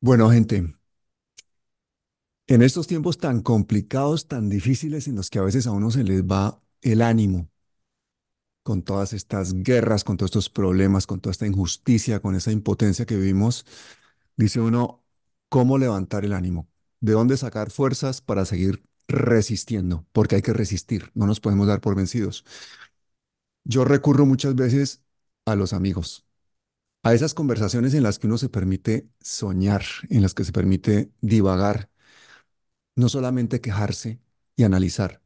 Bueno, gente, en estos tiempos tan complicados, tan difíciles, en los que a veces a uno se les va el ánimo, con todas estas guerras, con todos estos problemas, con toda esta injusticia, con esa impotencia que vivimos, dice uno, ¿cómo levantar el ánimo? ¿De dónde sacar fuerzas para seguir resistiendo? Porque hay que resistir, no nos podemos dar por vencidos. Yo recurro muchas veces a los amigos, a esas conversaciones en las que uno se permite soñar, en las que se permite divagar, no solamente quejarse y analizar,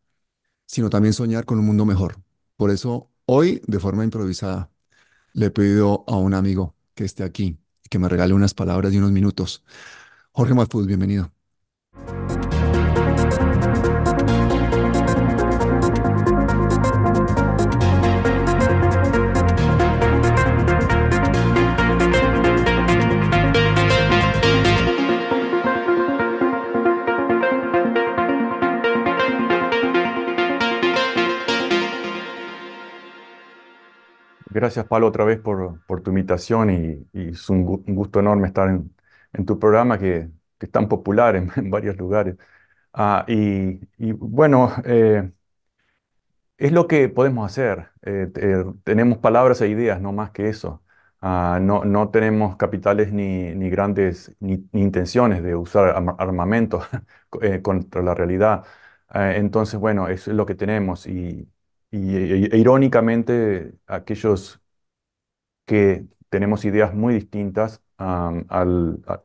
sino también soñar con un mundo mejor. Por eso hoy, de forma improvisada, le he pedido a un amigo que esté aquí y que me regale unas palabras y unos minutos. Jorge Matfuz, bienvenido. Gracias, Pablo, otra vez por, por tu invitación y, es un, gusto enorme estar en, tu programa que, es tan popular en, varios lugares. Ah, y, bueno, eh, es lo que podemos hacer. Eh, eh, tenemos palabras e ideas, no más que eso. Ah, no, no tenemos capitales ni, ni grandes ni, intenciones de usar armamento contra la realidad. entonces, bueno, eso es lo que tenemos y, y irónicamente, aquellos que tenemos ideas muy distintas al, a,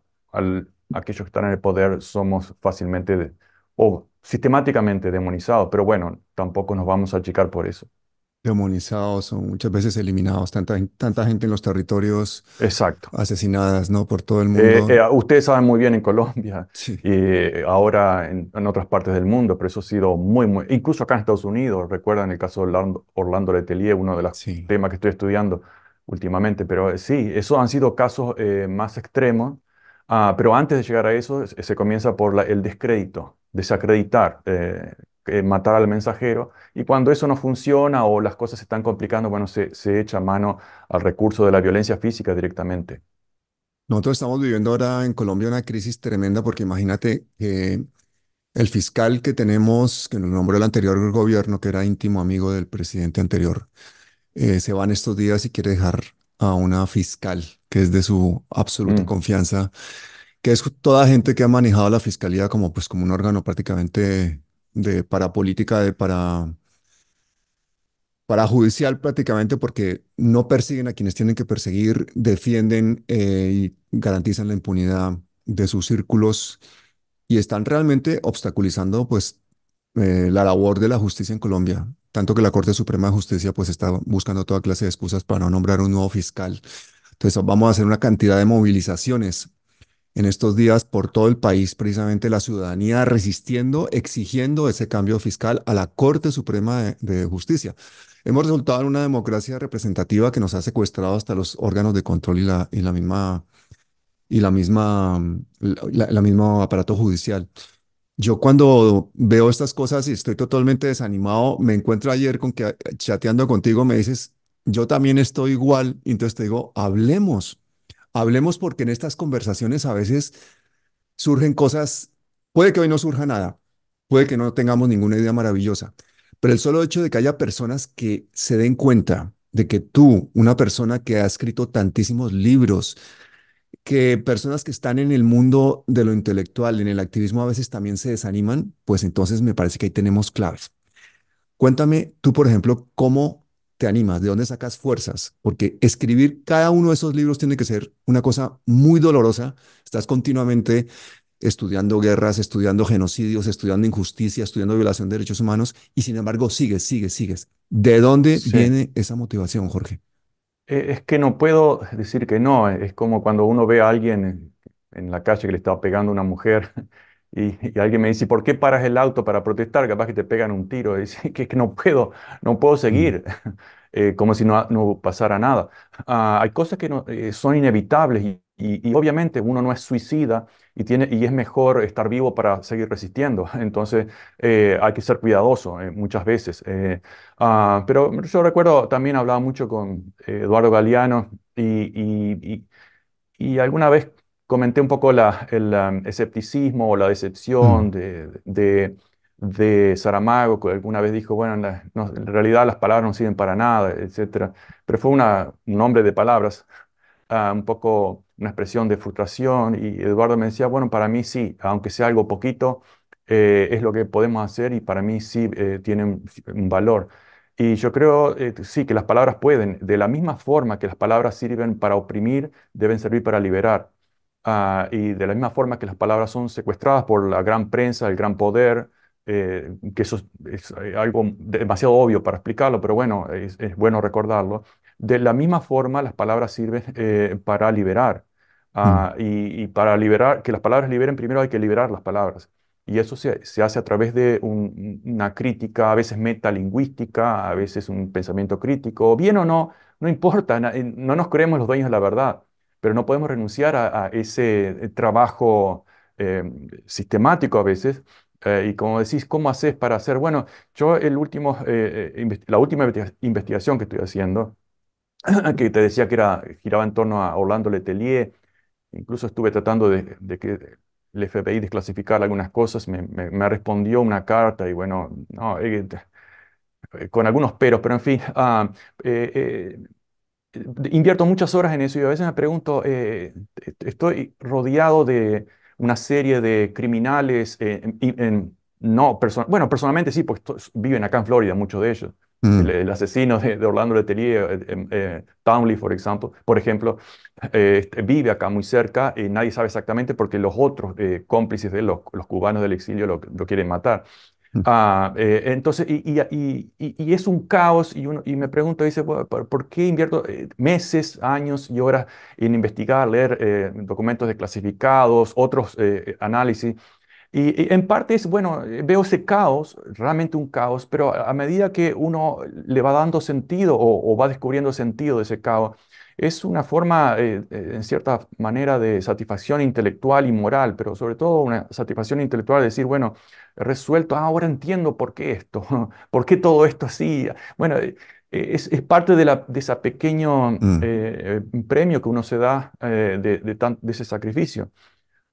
aquellos que están en el poder somos fácilmente o sistemáticamente demonizados, pero bueno, tampoco nos vamos a achicar por eso demonizados, o muchas veces eliminados, tanta, tanta gente en los territorios Exacto. asesinadas, ¿no? Por todo el eh, mundo. Eh, ustedes saben muy bien en Colombia y eh, ahora en, otras partes del mundo, pero eso ha sido muy, muy, incluso acá en Estados Unidos, recuerdan el caso de Orlando, Letelier, uno de los temas que estoy estudiando últimamente, pero sí, esos han sido casos más extremos, ah, pero antes de llegar a eso, se, comienza por el descrédito, desacreditar eh, matar al mensajero. Y cuando eso no funciona o las cosas se están complicando, bueno, se, se echa mano al recurso de la violencia física directamente. Nosotros estamos viviendo ahora en Colombia una crisis tremenda porque imagínate que el fiscal que tenemos, que nos nombró el anterior gobierno, que era íntimo amigo del presidente anterior, eh, se va en estos días y quiere dejar a una fiscal que es de su absoluta mm. confianza, que es toda gente que ha manejado la fiscalía como, pues, como un órgano prácticamente de política, de para judicial prácticamente porque no persiguen a quienes tienen que perseguir, defienden eh, y garantizan la impunidad de sus círculos y están realmente obstaculizando pues eh, la labor de la justicia en Colombia, tanto que la Corte Suprema de Justicia pues está buscando toda clase de excusas para no nombrar un nuevo fiscal. Entonces vamos a hacer una cantidad de movilizaciones en estos días por todo el país, precisamente la ciudadanía resistiendo, exigiendo ese cambio fiscal a la Corte Suprema de, Justicia. Hemos resultado en una democracia representativa que nos ha secuestrado hasta los órganos de control y la, la misma y la misma la, misma aparato judicial. Yo cuando veo estas cosas y estoy totalmente desanimado, me encuentro ayer con que chateando contigo me dices, yo también estoy igual, y entonces te digo, hablemos, Hablemos porque en estas conversaciones a veces surgen cosas, puede que hoy no surja nada, puede que no tengamos ninguna idea maravillosa, pero el solo hecho de que haya personas que se den cuenta de que tú, una persona que ha escrito tantísimos libros, que personas que están en el mundo de lo intelectual, en el activismo a veces también se desaniman, pues entonces me parece que ahí tenemos claves. Cuéntame tú, por ejemplo, cómo te animas? ¿De dónde sacas fuerzas? Porque escribir cada uno de esos libros tiene que ser una cosa muy dolorosa. Estás continuamente estudiando guerras, estudiando genocidios, estudiando injusticia, estudiando violación de derechos humanos y sin embargo sigues, sigues, sigues. ¿De dónde viene esa motivación, Jorge? E, es que no puedo decir que no. Es como cuando uno ve a alguien en la calle que le está pegando a una mujer y, alguien me dice, ¿por qué paras el auto para protestar? Capaz que te pegan un tiro. Y dice, que, que no puedo, no puedo mm. seguir, eh, como si no, no pasara nada. Ah, hay cosas que eh, son inevitables y, obviamente uno no es suicida y, tiene, y es mejor estar vivo para seguir resistiendo. Entonces eh, hay que ser cuidadoso muchas veces. Ah, pero yo recuerdo, también hablaba mucho con Eduardo Galeano y alguna vez comenté un poco el escepticismo o la decepción mm. de, de, de, Saramago, que alguna vez dijo, bueno, en, realidad las palabras no sirven para nada, etc. Pero fue una, un hombre de palabras, ah, un poco una expresión de frustración, y Eduardo me decía, bueno, para mí sí, aunque sea algo poquito, eh, es lo que podemos hacer y para mí sí tienen eh, tiene un, valor. Y yo creo, eh, sí, que las palabras pueden, de la misma forma que las palabras sirven para oprimir, deben servir para liberar. Ah, y de la misma forma que las palabras son secuestradas por la gran prensa, el gran poder, eh, que eso es, eh, algo demasiado obvio para explicarlo, pero bueno, es, bueno recordarlo. De la misma forma, las palabras sirven eh, para liberar. Ah, mm. y, para liberar, que las palabras liberen, primero hay que liberar las palabras. Y eso se, hace a través de una crítica, a veces metalingüística, a veces un pensamiento crítico, bien o no, no importa, no nos creemos los dueños de la verdad pero no podemos renunciar a, ese eh, trabajo eh, sistemático a veces. Eh, y como decís, ¿cómo haces para hacer? Bueno, yo el último, la última investigación que estoy haciendo, que te decía que era, giraba en torno a Orlando Letelier, incluso estuve tratando de, que el FBI desclasificara algunas cosas, me, me, respondió una carta y bueno, no, con algunos peros, pero en fin, ah, invierto muchas horas en eso y a veces me pregunto, eh, estoy rodeado de una serie de criminales, eh, en, no, bueno, personalmente sí, pues viven acá en Florida, muchos de ellos. Mm. El, asesino de, Orlando Letelier, eh, em, Townley, por ejemplo, por ejemplo este, vive acá muy cerca y nadie sabe exactamente porque los otros cómplices de los, cubanos del exilio, lo quieren matar. Ah, eh, entonces, y, es un caos y, uno, me pregunto, dice, ¿por, qué invierto eh, meses, años y horas en investigar, leer eh, documentos desclasificados, otros análisis? Y, en parte es, bueno, veo ese caos, realmente un caos, pero a, medida que uno le va dando sentido o, o va descubriendo sentido de ese caos, es una forma, eh, eh, en cierta manera, de satisfacción intelectual y moral, pero sobre todo una satisfacción intelectual de decir, bueno, resuelto, ah, ahora entiendo por qué esto, por qué todo esto así. Bueno, eh, es, parte de, la, de ese pequeño mm. premio que uno se da de, de, ese sacrificio.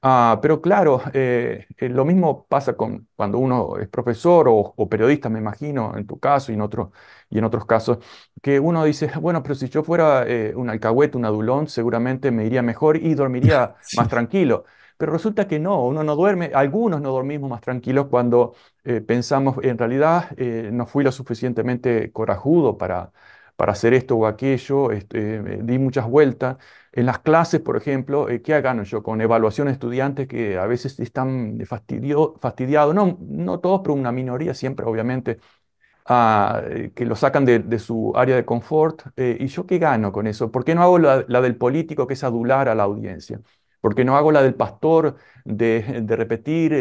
Ah, pero claro, eh, eh, lo mismo pasa con cuando uno es profesor o, periodista, me imagino, en tu caso y en, otros y en otros casos, que uno dice, bueno, pero si yo fuera eh, un alcahuete, un adulón, seguramente me iría mejor y dormiría más tranquilo. Pero resulta que no, uno no duerme, algunos no dormimos más tranquilos cuando pensamos, en realidad, no fui lo suficientemente corajudo para para hacer esto o aquello, este, di muchas vueltas. En las clases, por ejemplo, eh, ¿qué gano yo? Con evaluación de estudiantes que a veces están fastidiados, no, no todos, pero una minoría siempre, obviamente, ah, eh, que lo sacan de, su área de confort. Eh, ¿Y yo qué gano con eso? ¿Por qué no hago la, del político, que es adular a la audiencia? ¿Por qué no hago la del pastor de, repetir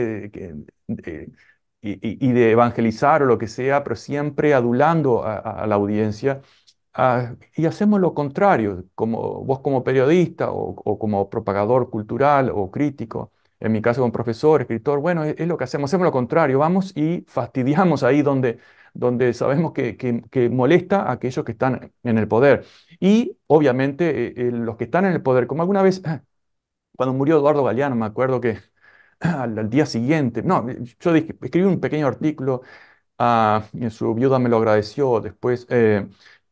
y, de evangelizar o lo que sea, pero siempre adulando a, a la audiencia? y hacemos lo contrario, como vos como periodista o, como propagador cultural o crítico, en mi caso como profesor, escritor, bueno, es, lo que hacemos, hacemos lo contrario, vamos y fastidiamos ahí donde, donde sabemos que, molesta a aquellos que están en el poder. Y obviamente eh, eh, los que están en el poder, como alguna vez, ah, cuando murió Eduardo Galeano, me acuerdo que ah, al, día siguiente, no, eh, yo escribí un pequeño artículo, ah, su viuda me lo agradeció después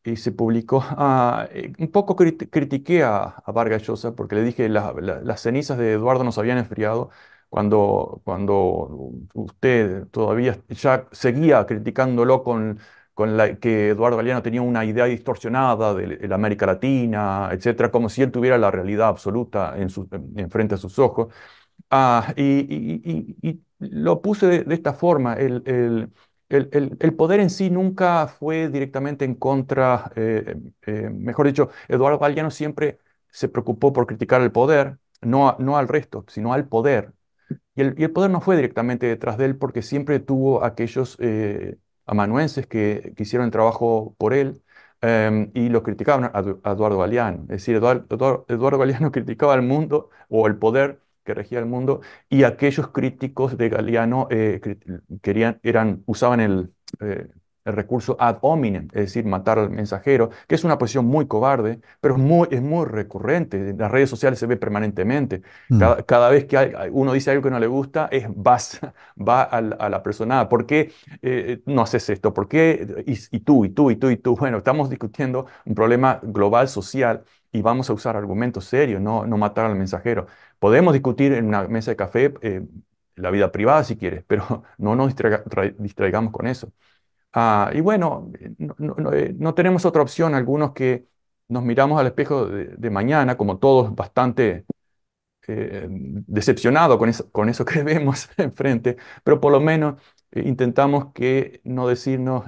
y se publicó. Ah, eh, un poco critiqué a, a, Vargas Llosa porque le dije la, las cenizas de Eduardo nos habían enfriado cuando, cuando usted todavía ya seguía criticándolo con, con la, que Eduardo Galeano tenía una idea distorsionada de, la América Latina, etcétera, como si él tuviera la realidad absoluta en, su, en frente a sus ojos. Ah, y, lo puse de, esta forma. el el, poder en sí nunca fue directamente en contra, eh, eh, eh, mejor dicho, Eduardo Galeano siempre se preocupó por criticar el poder, no, no al resto, sino al poder. Y el, poder no fue directamente detrás de él porque siempre tuvo aquellos amanuenses que, que, hicieron el trabajo por él em, y lo criticaban a, Eduardo Galeano. Es decir, Eduardo, Eduardo, criticaba al mundo o el poder que regía el mundo, y aquellos críticos de Galeano eh, querían, eran, usaban el, eh, el, recurso ad hominem, es decir, matar al mensajero, que es una posición muy cobarde, pero es muy, es muy recurrente, en las redes sociales se ve permanentemente. Mm. Cada, vez que uno dice algo que no le gusta, es, vas, va a la, persona, ¿por qué eh, no haces esto? ¿Por qué? Y, y tú, y tú, y tú, y tú. Bueno, estamos discutiendo un problema global, social, y vamos a usar argumentos serios, no, no matar al mensajero. Podemos discutir en una mesa de café eh, la vida privada si quieres, pero no nos distraigamos con eso. Ah, y bueno, eh, eh, no, tenemos otra opción, algunos que nos miramos al espejo de, mañana, como todos, bastante eh, decepcionados con eso, con eso que vemos enfrente, pero por lo menos intentamos que no decirnos,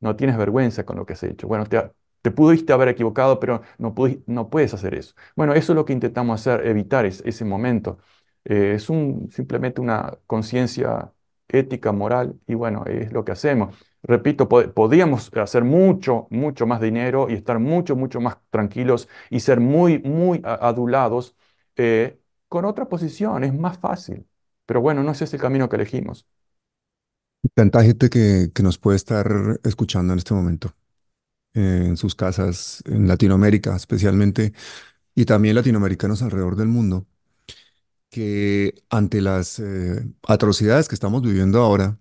no tienes vergüenza con lo que has hecho. Bueno, te, te pudiste haber equivocado, pero no, puedes hacer eso. Bueno, eso es lo que intentamos hacer, evitar ese momento. Eh, es simplemente una conciencia ética, moral, y bueno, es lo que hacemos. Repito, podíamos hacer mucho, mucho más dinero y estar mucho, mucho más tranquilos y ser muy, muy adulados eh, con otra posición, es más fácil. Pero bueno, no ese el camino que elegimos. Tanta gente que nos puede estar escuchando en este momento en sus casas, en Latinoamérica especialmente, y también latinoamericanos alrededor del mundo, que ante las eh, atrocidades que estamos viviendo ahora,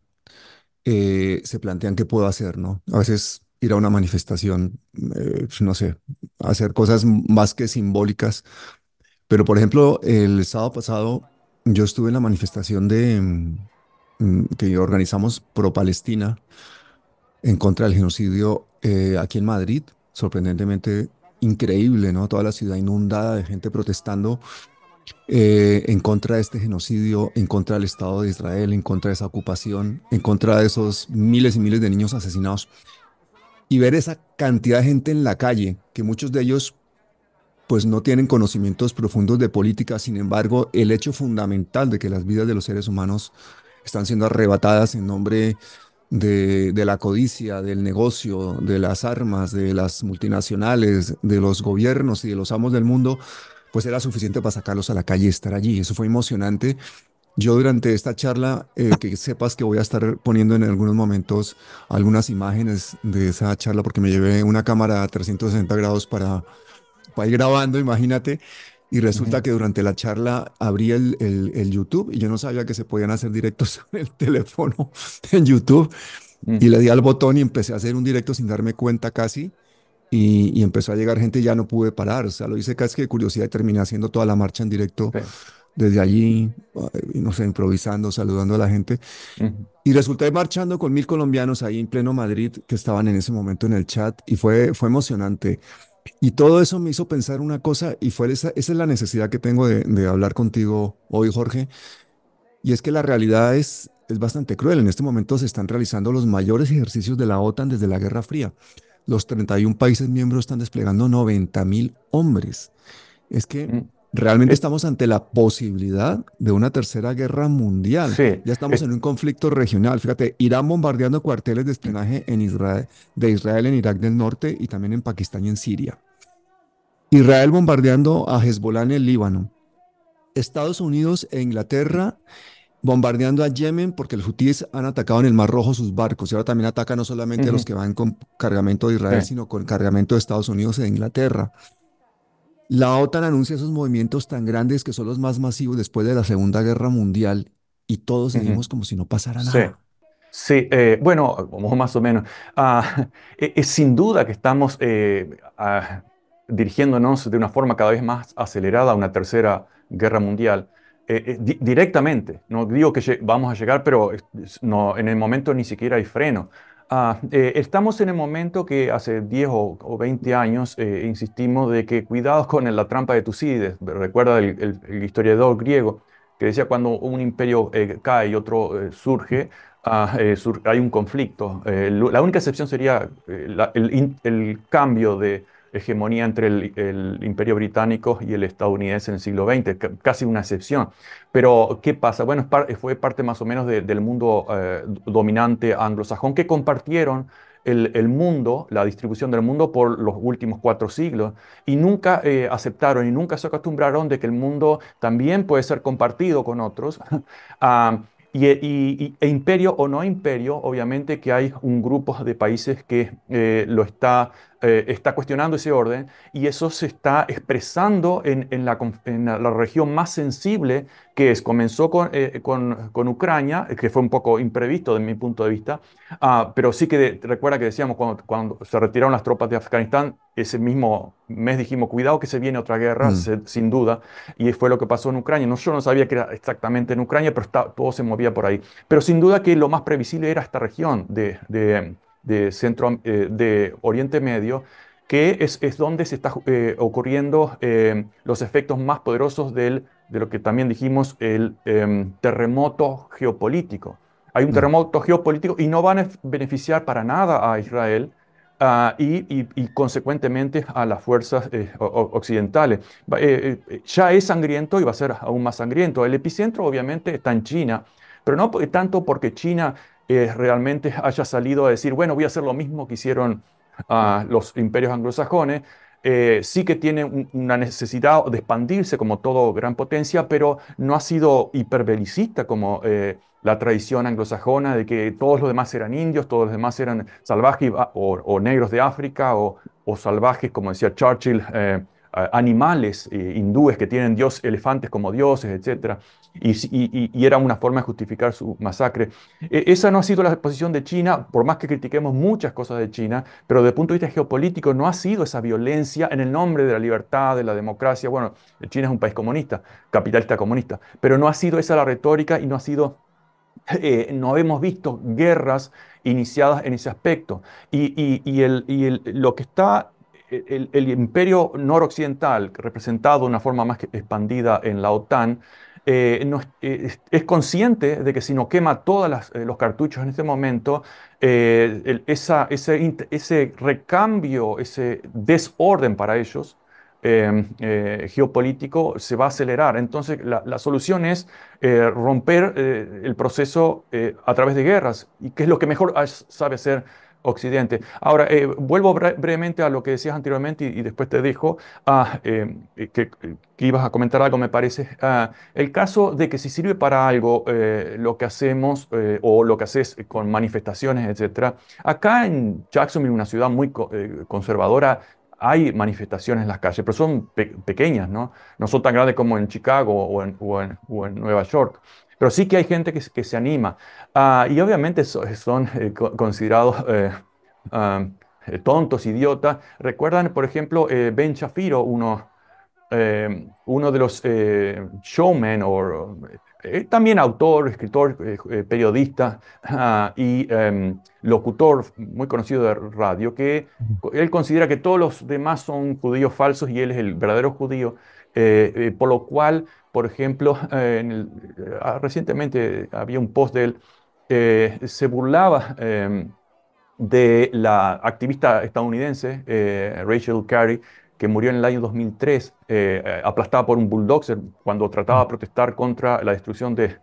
eh, se plantean qué puedo hacer, ¿no? A veces ir a una manifestación, eh, no sé, hacer cosas más que simbólicas. Pero, por ejemplo, el sábado pasado yo estuve en la manifestación de, mm, que organizamos pro Palestina en contra del genocidio eh, aquí en Madrid, sorprendentemente increíble, ¿no? Toda la ciudad inundada de gente protestando eh, en contra de este genocidio, en contra del Estado de Israel, en contra de esa ocupación, en contra de esos miles y miles de niños asesinados. Y ver esa cantidad de gente en la calle, que muchos de ellos pues no tienen conocimientos profundos de política, sin embargo, el hecho fundamental de que las vidas de los seres humanos están siendo arrebatadas en nombre de, la codicia, del negocio, de las armas, de las multinacionales, de los gobiernos y de los amos del mundo, pues era suficiente para sacarlos a la calle y estar allí. Eso fue emocionante. Yo durante esta charla, eh, que sepas que voy a estar poniendo en algunos momentos algunas imágenes de esa charla porque me llevé una cámara a 360 grados para, para ir grabando, imagínate. Y resulta que durante la charla abrí el, el, YouTube y yo no sabía que se podían hacer directos en el teléfono en YouTube. Y le di al botón y empecé a hacer un directo sin darme cuenta casi. Y, y, empezó a llegar gente y ya no pude parar. O sea, lo hice casi que de curiosidad y terminé haciendo toda la marcha en directo desde allí, no sé, improvisando, saludando a la gente. Y resulté marchando con mil colombianos ahí en pleno Madrid que estaban en ese momento en el chat y fue, fue emocionante. Y todo eso me hizo pensar una cosa y fue esa, esa es la necesidad que tengo de, hablar contigo hoy, Jorge. Y es que la realidad es, es bastante cruel. En este momento se están realizando los mayores ejercicios de la OTAN desde la Guerra Fría. Los 31 países miembros están desplegando 90 mil hombres. Es que mm. Realmente estamos ante la posibilidad de una tercera guerra mundial. Ya estamos en un conflicto regional. Fíjate, Irán bombardeando cuarteles de espionaje en Israel, de Israel en Irak del Norte y también en Pakistán y en Siria. Israel bombardeando a Hezbollah en el Líbano. Estados Unidos e Inglaterra bombardeando a Yemen porque los hutíes han atacado en el Mar Rojo sus barcos y ahora también atacan no solamente a los que van con cargamento de Israel, sino con cargamento de Estados Unidos e Inglaterra. La OTAN anuncia esos movimientos tan grandes que son los más masivos después de la Segunda Guerra Mundial y todos seguimos como si no pasara nada. Sí. Eh, bueno, más o menos. Ah, e-, es, sin duda que estamos eh, dirigiéndonos de una forma cada vez más acelerada a una tercera guerra mundial. Eh, directamente, no digo que vamos a llegar, pero no, en el momento ni siquiera hay freno. Ah, eh, estamos en el momento que hace 10 o, 20 años eh, insistimos de que cuidado con la trampa de Tucídides. Recuerda el, historiador griego que decía cuando un imperio eh, cae y otro surge, ah, hay un conflicto. la única excepción sería el, cambio de, hegemonía entre el, imperio británico y el estadounidense en el siglo XX, casi una excepción. Pero, ¿qué pasa? Bueno, fue parte más o menos del mundo eh, dominante anglosajón que compartieron el, mundo, la distribución del mundo por los últimos cuatro siglos y nunca eh, aceptaron y nunca se acostumbraron de que el mundo también puede ser compartido con otros. Ah, y, e imperio o no imperio, obviamente que hay un grupo de países que eh, lo está eh, está cuestionando ese orden y eso se está expresando en, la, la, región más sensible que es. Comenzó con, eh, con, Ucrania, eh, que fue un poco imprevisto de mi punto de vista, ah, pero sí que recuerda que decíamos cuando, cuando, se retiraron las tropas de Afganistán, ese mismo mes dijimos, cuidado que se viene otra guerra, mm. sin duda, y fue lo que pasó en Ucrania. No, yo no sabía que era exactamente en Ucrania, pero todo se movía por ahí. Pero sin duda que lo más previsible era esta región de de, centro, eh, de Oriente Medio, que es, donde se están eh, ocurriendo eh, los efectos más poderosos de lo que también dijimos, el em, terremoto geopolítico. Hay un mm. terremoto geopolítico y no van a beneficiar para nada a Israel ah, y, y, consecuentemente a las fuerzas occidentales. ya es sangriento y va a ser aún más sangriento. El epicentro obviamente está en China, pero no tanto porque China eh, realmente haya salido a decir, bueno, voy a hacer lo mismo que hicieron ah, los imperios anglosajones. Eh, sí que tiene una necesidad de expandirse como todo gran potencia, pero no ha sido hiperbelicista como eh, la tradición anglosajona de que todos los demás eran indios, todos los demás eran salvajes ah, o, negros de África o, salvajes, como decía Churchill animales eh, hindúes que tienen dios, elefantes como dioses, etc. Y, era una forma de justificar su masacre. E, esa no ha sido la posición de China, por más que critiquemos muchas cosas de China, pero desde el punto de vista geopolítico no ha sido esa violencia en el nombre de la libertad, de la democracia. Bueno, China es un país comunista, capitalista comunista, pero no ha sido esa la retórica y no ha sido eh, no hemos visto guerras iniciadas en ese aspecto. Y, lo que está el, imperio noroccidental, representado de una forma más expandida en la OTAN, eh, eh, es consciente de que si no quema todos eh, los cartuchos en este momento, ese, recambio, ese desorden para ellos em, geopolítico se va a acelerar. Entonces, la, la solución es romper el proceso a través de guerras, y qué es lo que mejor sabe hacer Occidente. Ahora, eh, vuelvo brevemente a lo que decías anteriormente y, después te dijo ah, eh, que, ibas a comentar algo, me parece. Ah, el caso de que si sirve para algo eh, lo que hacemos o lo que haces con manifestaciones, etcétera. Acá en Jacksonville, una ciudad muy conservadora, hay manifestaciones en las calles, pero son pequeñas, ¿no? No son tan grandes como en Chicago o en, o en Nueva York. Pero sí que hay gente que, se anima. Ah, y obviamente son, eh, considerados eh, ah, eh, tontos, idiotas. Recuerdan, por ejemplo, Ben Shafiro? uno, uno de los showmen, o, también autor, escritor, periodista ah, y em, locutor muy conocido de radio, que él considera que todos los demás son judíos falsos y él es el verdadero judío. por lo cual por ejemplo, en ah, recientemente había un post de él, se burlaba em, de la activista estadounidense eh, Rachel Carey, que murió en el año 2003, eh, eh, aplastada por un bulldozer cuando trataba de mm. protestar contra la destrucción de,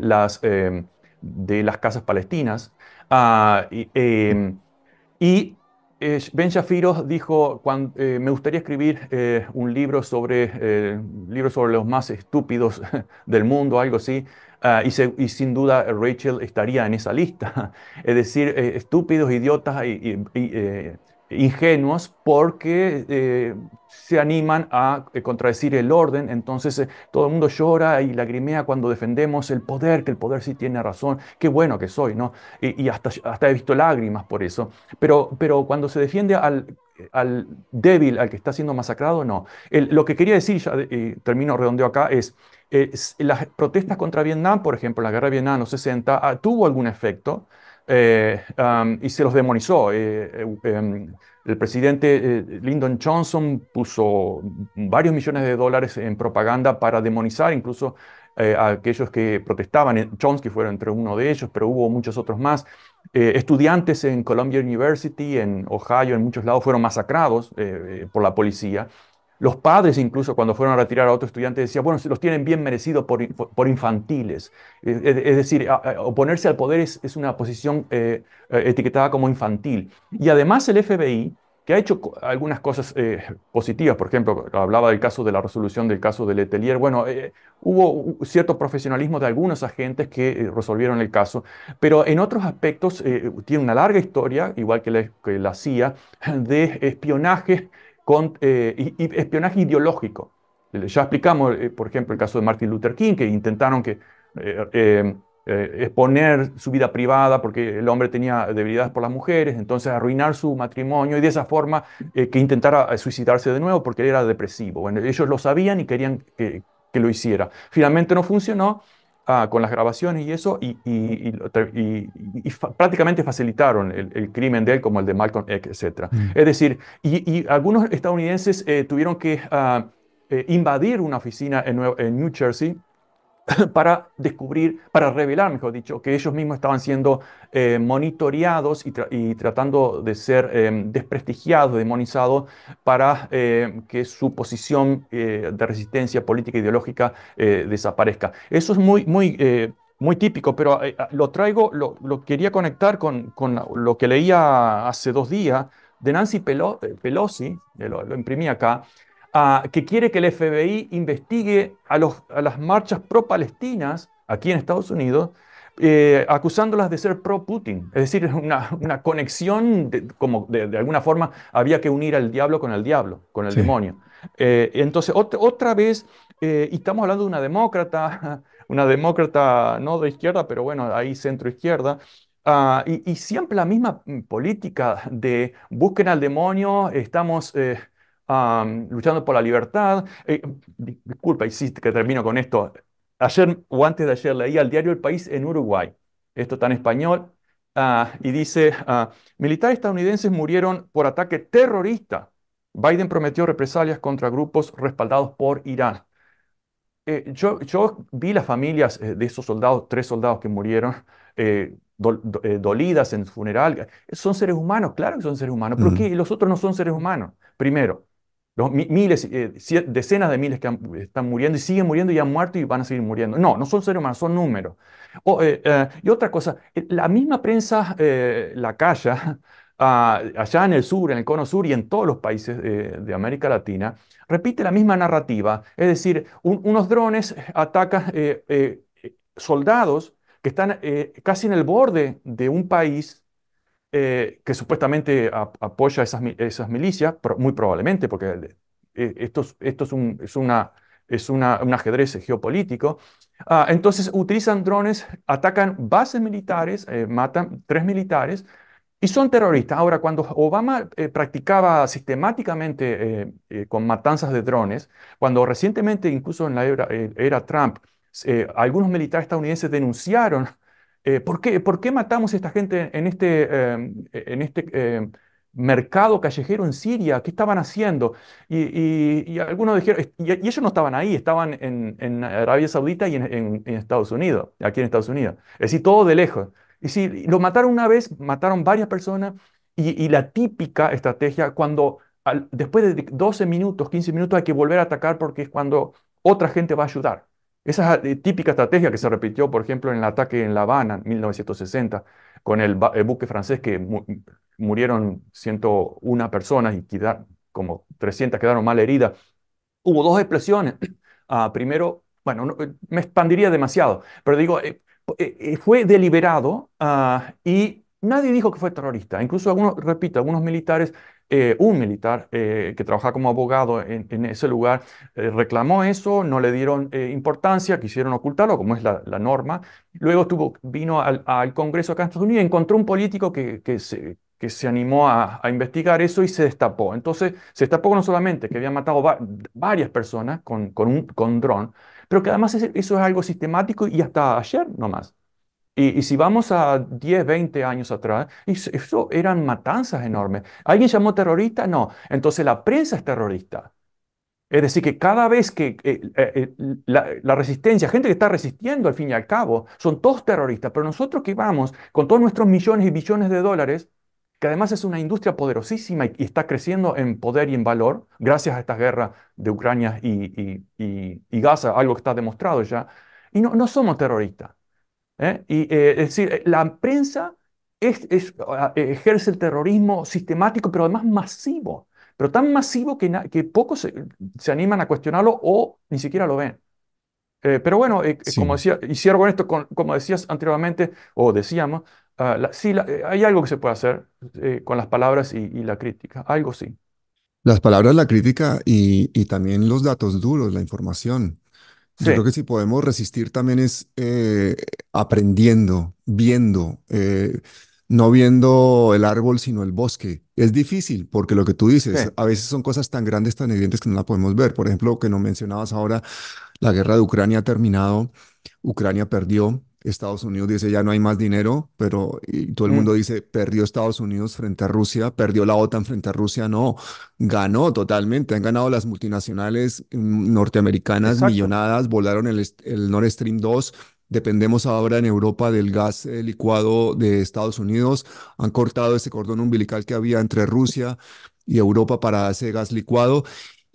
las, em, de las casas palestinas. Ah, y em, eh, ben Shafiro dijo, eh, me gustaría escribir eh, un libro sobre, sobre los más estúpidos del mundo, algo así, ah, y, sin duda Rachel estaría en esa lista, es decir, estúpidos, idiotas y ingenuos porque eh, se animan a eh, contradecir el orden, entonces eh, todo el mundo llora y lagrimea cuando defendemos el poder, que el poder sí tiene razón, qué bueno que soy, ¿no? Y, hasta, he visto lágrimas por eso, pero, pero cuando se defiende al, débil, al que está siendo masacrado, no. lo que quería decir, ya, y termino redondeo acá, es, que las protestas contra Vietnam, por ejemplo, la guerra de Vietnam en los 60, ah, tuvo algún efecto, eh, um, y se los demonizó. Eh, eh, em, el presidente Lyndon Johnson puso varios millones de dólares en propaganda para demonizar incluso a aquellos que protestaban. Chomsky fue entre uno de ellos, pero hubo muchos otros más. estudiantes en Columbia University, en Ohio, en muchos lados fueron masacrados por la policía. Los padres incluso cuando fueron a retirar a otro estudiante decían, bueno, los tienen bien merecido por, infantiles. E, e, es decir, oponerse al poder es, una posición eh, eh, etiquetada como infantil. Y además el FBI, que ha hecho algunas cosas eh, positivas, por ejemplo, hablaba del caso de la resolución del caso de Letelier, bueno, hubo cierto profesionalismo de algunos agentes que resolvieron el caso, pero en otros aspectos tiene una larga historia, igual que la, que la CIA, de espionaje con, eh, y, espionaje ideológico. Eh, ya explicamos, eh, por ejemplo, el caso de Martin Luther King, que intentaron que, exponer su vida privada porque el hombre tenía debilidades por las mujeres, entonces arruinar su matrimonio y de esa forma que intentara suicidarse de nuevo porque él era depresivo. Bueno, ellos lo sabían y querían que, que lo hiciera. Finalmente no funcionó Ah, con las grabaciones y eso, y, prácticamente facilitaron el, crimen de él, como el de Malcolm X, etc. Mm. Es decir, y, algunos estadounidenses eh, tuvieron que ah, eh, invadir una oficina en New Jersey para descubrir, para revelar, mejor dicho, que ellos mismos estaban siendo eh, monitoreados y, tratando de ser eh, desprestigiados, demonizados, para eh, que su posición de resistencia política e ideológica desaparezca. Eso es muy, muy, muy típico, pero ah, lo traigo, lo, quería conectar con, con, lo que leía hace dos días de Nancy Pelosi, lo, lo imprimí acá, que quiere que el FBI investigue a, los, a las marchas pro-palestinas aquí en Estados Unidos, eh, acusándolas de ser pro-Putin. Es decir, una, una conexión, como de, alguna forma había que unir al diablo con el diablo, con el demonio. Eh, entonces, otra vez, eh, y estamos hablando de una demócrata, una demócrata no de izquierda, pero bueno, ahí centro izquierda. Ah, y, y, siempre la misma política de busquen al demonio, estamos luchando por la libertad. Eh, disculpa, hiciste que termino con esto. Ayer o antes de ayer leí al diario El País en Uruguay, esto está en español, ah, y dice, ah, militares estadounidenses murieron por ataque terrorista. Biden prometió represalias contra grupos respaldados por Irán. Eh, yo, yo, vi las familias eh, de esos soldados, tres soldados que murieron, dolidas en su funeral. Son seres humanos, claro que son seres humanos, pero ¿qué? los otros no son seres humanos, primero. Los miles, eh, decenas de miles que están muriendo y siguen muriendo y han muerto y van a seguir muriendo. No, no son seres humanos, son números. Eh, eh, y otra cosa, la misma prensa la calla ah, allá en el sur, en el cono sur y en todos los países de América Latina, repite la misma narrativa. Es decir, unos drones atacan soldados que están casi en el borde de un país eh, que supuestamente apoya esas, esas milicias, pero muy probablemente, porque eh, esto, es, esto es, un, es, una, es una, un ajedrez geopolítico. Ah, entonces utilizan drones, atacan bases militares, eh, matan tres militares y son terroristas. Ahora, cuando Obama practicaba sistemáticamente con matanzas de drones, cuando recientemente, incluso en la era, era Trump, algunos militares estadounidenses denunciaron eh, ¿por, qué, matamos a esta gente en este, eh, en este eh, mercado callejero en Siria? ¿Qué estaban haciendo? Y, algunos dijeron, y, ellos no estaban ahí, estaban en, Arabia Saudita y en, Estados Unidos, aquí en Estados Unidos. Es decir, todo de lejos. Y si lo mataron una vez, mataron varias personas y, la típica estrategia cuando... después de 12 minutos, 15 minutos hay que volver a atacar porque es cuando otra gente va a ayudar. Esa eh, típica estrategia que se repitió, por ejemplo, en el ataque en La Habana en 1960, con el, buque francés que murieron 101 personas y como 300 quedaron mal heridas. Hubo dos expresiones. Ah, primero, bueno, eh, me expandiría demasiado, pero digo, eh, fue deliberado ah, y nadie dijo que fue terrorista. Incluso algunos, repito, algunos militares eh, un militar eh, que trabaja como abogado en, ese lugar eh, reclamó eso, no le dieron importancia, quisieron ocultarlo, como es la, norma. Luego vino al, Congreso acá en Estados Unidos y encontró un político que, se, animó a, investigar eso y se destapó. Entonces, se destapó no solamente que había matado varias personas con, con un con dron, pero que además eso es algo sistemático y hasta ayer nomás. Y, si vamos a 10, 20 años atrás, eso eran matanzas enormes. ¿Alguien llamó terrorista? No. Entonces la prensa es terrorista. Es decir, que cada vez que eh, eh, eh, la, resistencia, gente que está resistiendo al fin y al cabo, son todos terroristas, pero nosotros que vamos con todos nuestros millones y billones de dólares, que además es una industria poderosísima y, está creciendo en poder y en valor, gracias a estas guerras de Ucrania y, y, Gaza, algo que está demostrado ya, y no, no somos terroristas. ¿eh? Y, eh, es decir, eh, la prensa es, ejerce el terrorismo sistemático, pero además masivo, pero tan masivo que, que pocos se, se, animan a cuestionarlo o ni siquiera lo ven. pero bueno, como decía, y cierro con esto, como decías anteriormente, o decíamos, ah, sí, hay algo que se puede hacer con las palabras y, y, la crítica, algo sí. Las palabras, la crítica y, y también los datos duros, la información. Yo creo que si podemos resistir también es eh, aprendiendo, viendo, eh, no viendo el árbol sino el bosque. Es difícil porque lo que tú dices, a veces son cosas tan grandes, tan evidentes que no la podemos ver. Por ejemplo, que no mencionabas ahora, la guerra de Ucrania ha terminado, Ucrania perdió, Estados Unidos dice ya no hay más dinero, pero y todo el mm. mundo dice perdió Estados Unidos frente a Rusia, perdió la OTAN frente a Rusia, no, ganó totalmente, han ganado las multinacionales mm, norteamericanas, millonadas, volaron el, el Nord Stream 2, Dependemos ahora en Europa del gas eh, licuado de Estados Unidos. Han cortado ese cordón umbilical que había entre Rusia y Europa para ese gas licuado.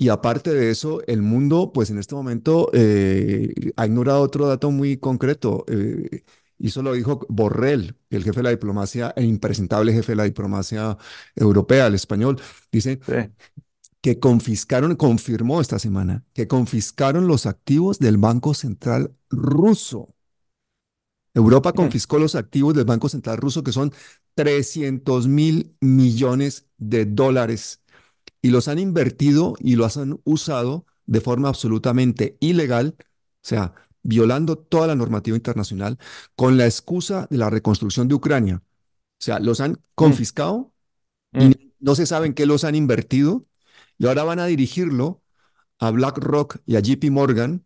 Y aparte de eso, el mundo, pues en este momento, eh, ha ignorado otro dato muy concreto. Eh, y eso lo dijo Borrell, el jefe de la diplomacia, el impresentable jefe de la diplomacia europea, el español. Dice que confiscaron, confirmó esta semana, que confiscaron los activos del Banco Central ruso. Europa confiscó los activos del Banco Central ruso, que son 300 mil millones de dólares y los han invertido y los han usado de forma absolutamente ilegal, o sea, violando toda la normativa internacional, con la excusa de la reconstrucción de Ucrania. O sea, los han mm. confiscado y mm. no se saben qué los han invertido y ahora van a dirigirlo a BlackRock y a JP Morgan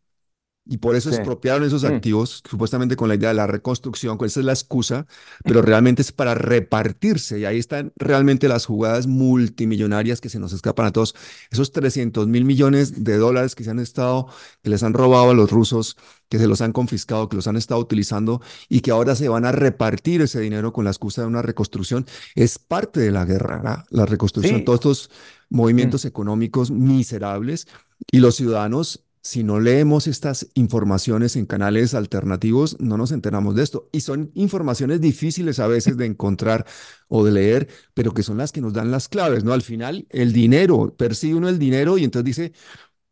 y por eso expropiaron esos mm. activos, supuestamente con la idea de la reconstrucción, esa es la excusa, mm. pero realmente es para repartirse y ahí están realmente las jugadas multimillonarias que se nos escapan a todos, esos 300 mil millones de dólares que se han estado, que les han robado a los rusos, que se los han confiscado, que los han estado utilizando y que ahora se van a repartir ese dinero con la excusa de una reconstrucción, es parte de la guerra, la reconstrucción, todos estos movimientos mm. económicos miserables y los ciudadanos si no leemos estas informaciones en canales alternativos, no nos enteramos de esto. Y son informaciones difíciles a veces de encontrar o de leer, pero que son las que nos dan las claves, ¿no? Al final, el dinero, persigue uno el dinero y entonces dice,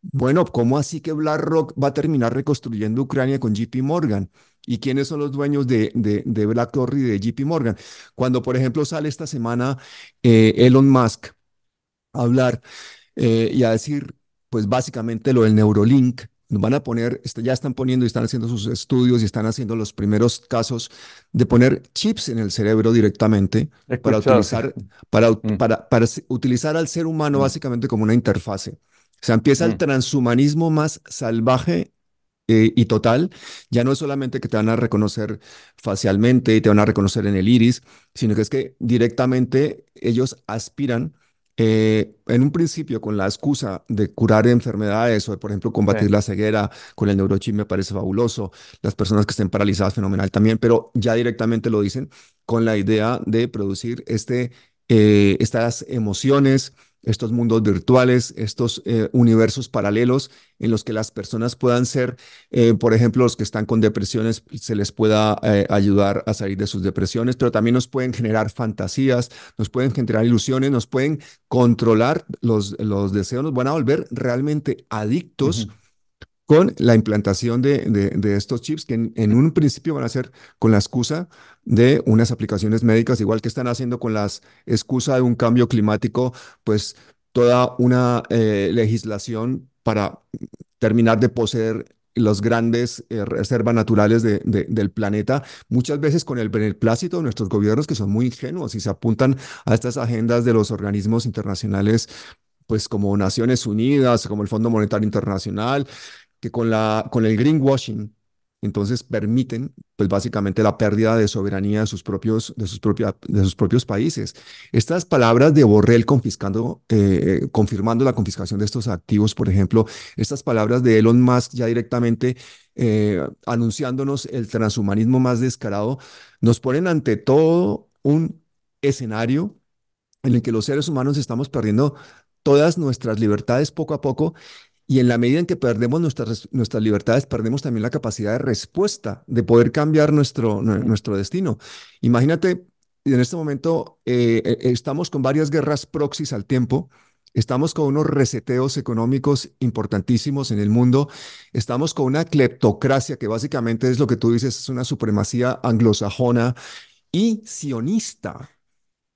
bueno, ¿cómo así que BlackRock va a terminar reconstruyendo Ucrania con JP Morgan? ¿Y quiénes son los dueños de, de, de BlackRock y de JP Morgan? Cuando, por ejemplo, sale esta semana eh, Elon Musk a hablar eh, y a decir pues básicamente lo del Neurolink. Nos van a poner, este, ya están poniendo y están haciendo sus estudios y están haciendo los primeros casos de poner chips en el cerebro directamente para utilizar, mm. para, para, para, utilizar al ser humano mm. básicamente como una interfase. O sea, empieza el mm. transhumanismo más salvaje eh, y total. Ya no es solamente que te van a reconocer facialmente y te van a reconocer en el iris, sino que es que directamente ellos aspiran eh, en un principio con la excusa de curar enfermedades o por ejemplo, combatir la ceguera con el neurochip me parece fabuloso, las personas que estén paralizadas fenomenal también, pero ya directamente lo dicen con la idea de producir este, eh, estas emociones, estos mundos virtuales, estos eh, universos paralelos en los que las personas puedan ser, eh, por ejemplo, los que están con depresiones, se les pueda eh, ayudar a salir de sus depresiones, pero también nos pueden generar fantasías, nos pueden generar ilusiones, nos pueden controlar los, los deseos, nos van a volver realmente adictos con la implantación de, de, estos chips que en, un principio van a ser con la excusa de unas aplicaciones médicas, igual que están haciendo con la excusa de un cambio climático, pues toda una eh, legislación para terminar de poseer las grandes eh, reservas naturales del planeta, muchas veces con el beneplácito de nuestros gobiernos que son muy ingenuos y se apuntan a estas agendas de los organismos internacionales, pues como Naciones Unidas, como el Fondo Monetario Internacional, que con, la, con el greenwashing, entonces permiten, pues básicamente, la pérdida de soberanía de sus propios, de sus de sus propios países. Estas palabras de Borrell confiscando, eh, eh, confirmando la confiscación de estos activos, por ejemplo, estas palabras de Elon Musk ya directamente eh, anunciándonos el transhumanismo más descarado, nos ponen ante todo un escenario en el que los seres humanos estamos perdiendo todas nuestras libertades poco a poco y en la medida en que perdemos nuestras, libertades, perdemos también la capacidad de respuesta, de poder cambiar nuestro, nuestro destino. Imagínate, en este momento eh, eh, estamos con varias guerras proxies al tiempo. Estamos con unos reseteos económicos importantísimos en el mundo. Estamos con una cleptocracia que básicamente es lo que tú dices, es una supremacía anglosajona y sionista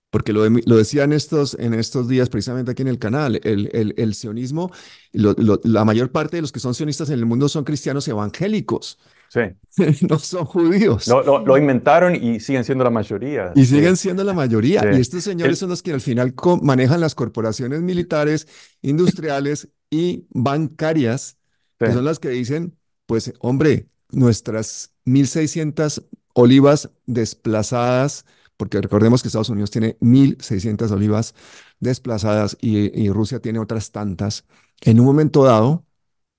porque lo, decían lo, estos, en estos días precisamente aquí en el canal, el, el, el sionismo, la mayor parte de los que son sionistas en el mundo son cristianos evangélicos. Sí. no son judíos. Lo, inventaron y siguen siendo la mayoría. Y siguen siendo la mayoría. Y estos señores son los que al final manejan las corporaciones militares, industriales y bancarias, que son las que dicen, pues hombre, nuestras 1.600 olivas desplazadas porque recordemos que Estados Unidos tiene 1.600 olivas desplazadas y, Rusia tiene otras tantas, en un momento dado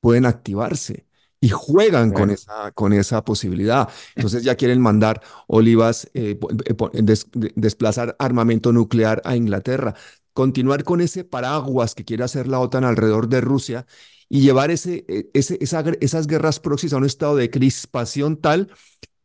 pueden activarse y juegan con, esa, con esa posibilidad. Entonces ya quieren mandar olivas, eh, eh, desplazar armamento nuclear a Inglaterra, continuar con ese paraguas que quiere hacer la OTAN alrededor de Rusia y llevar ese, e, ese, esas guerras proxies a un estado de crispación tal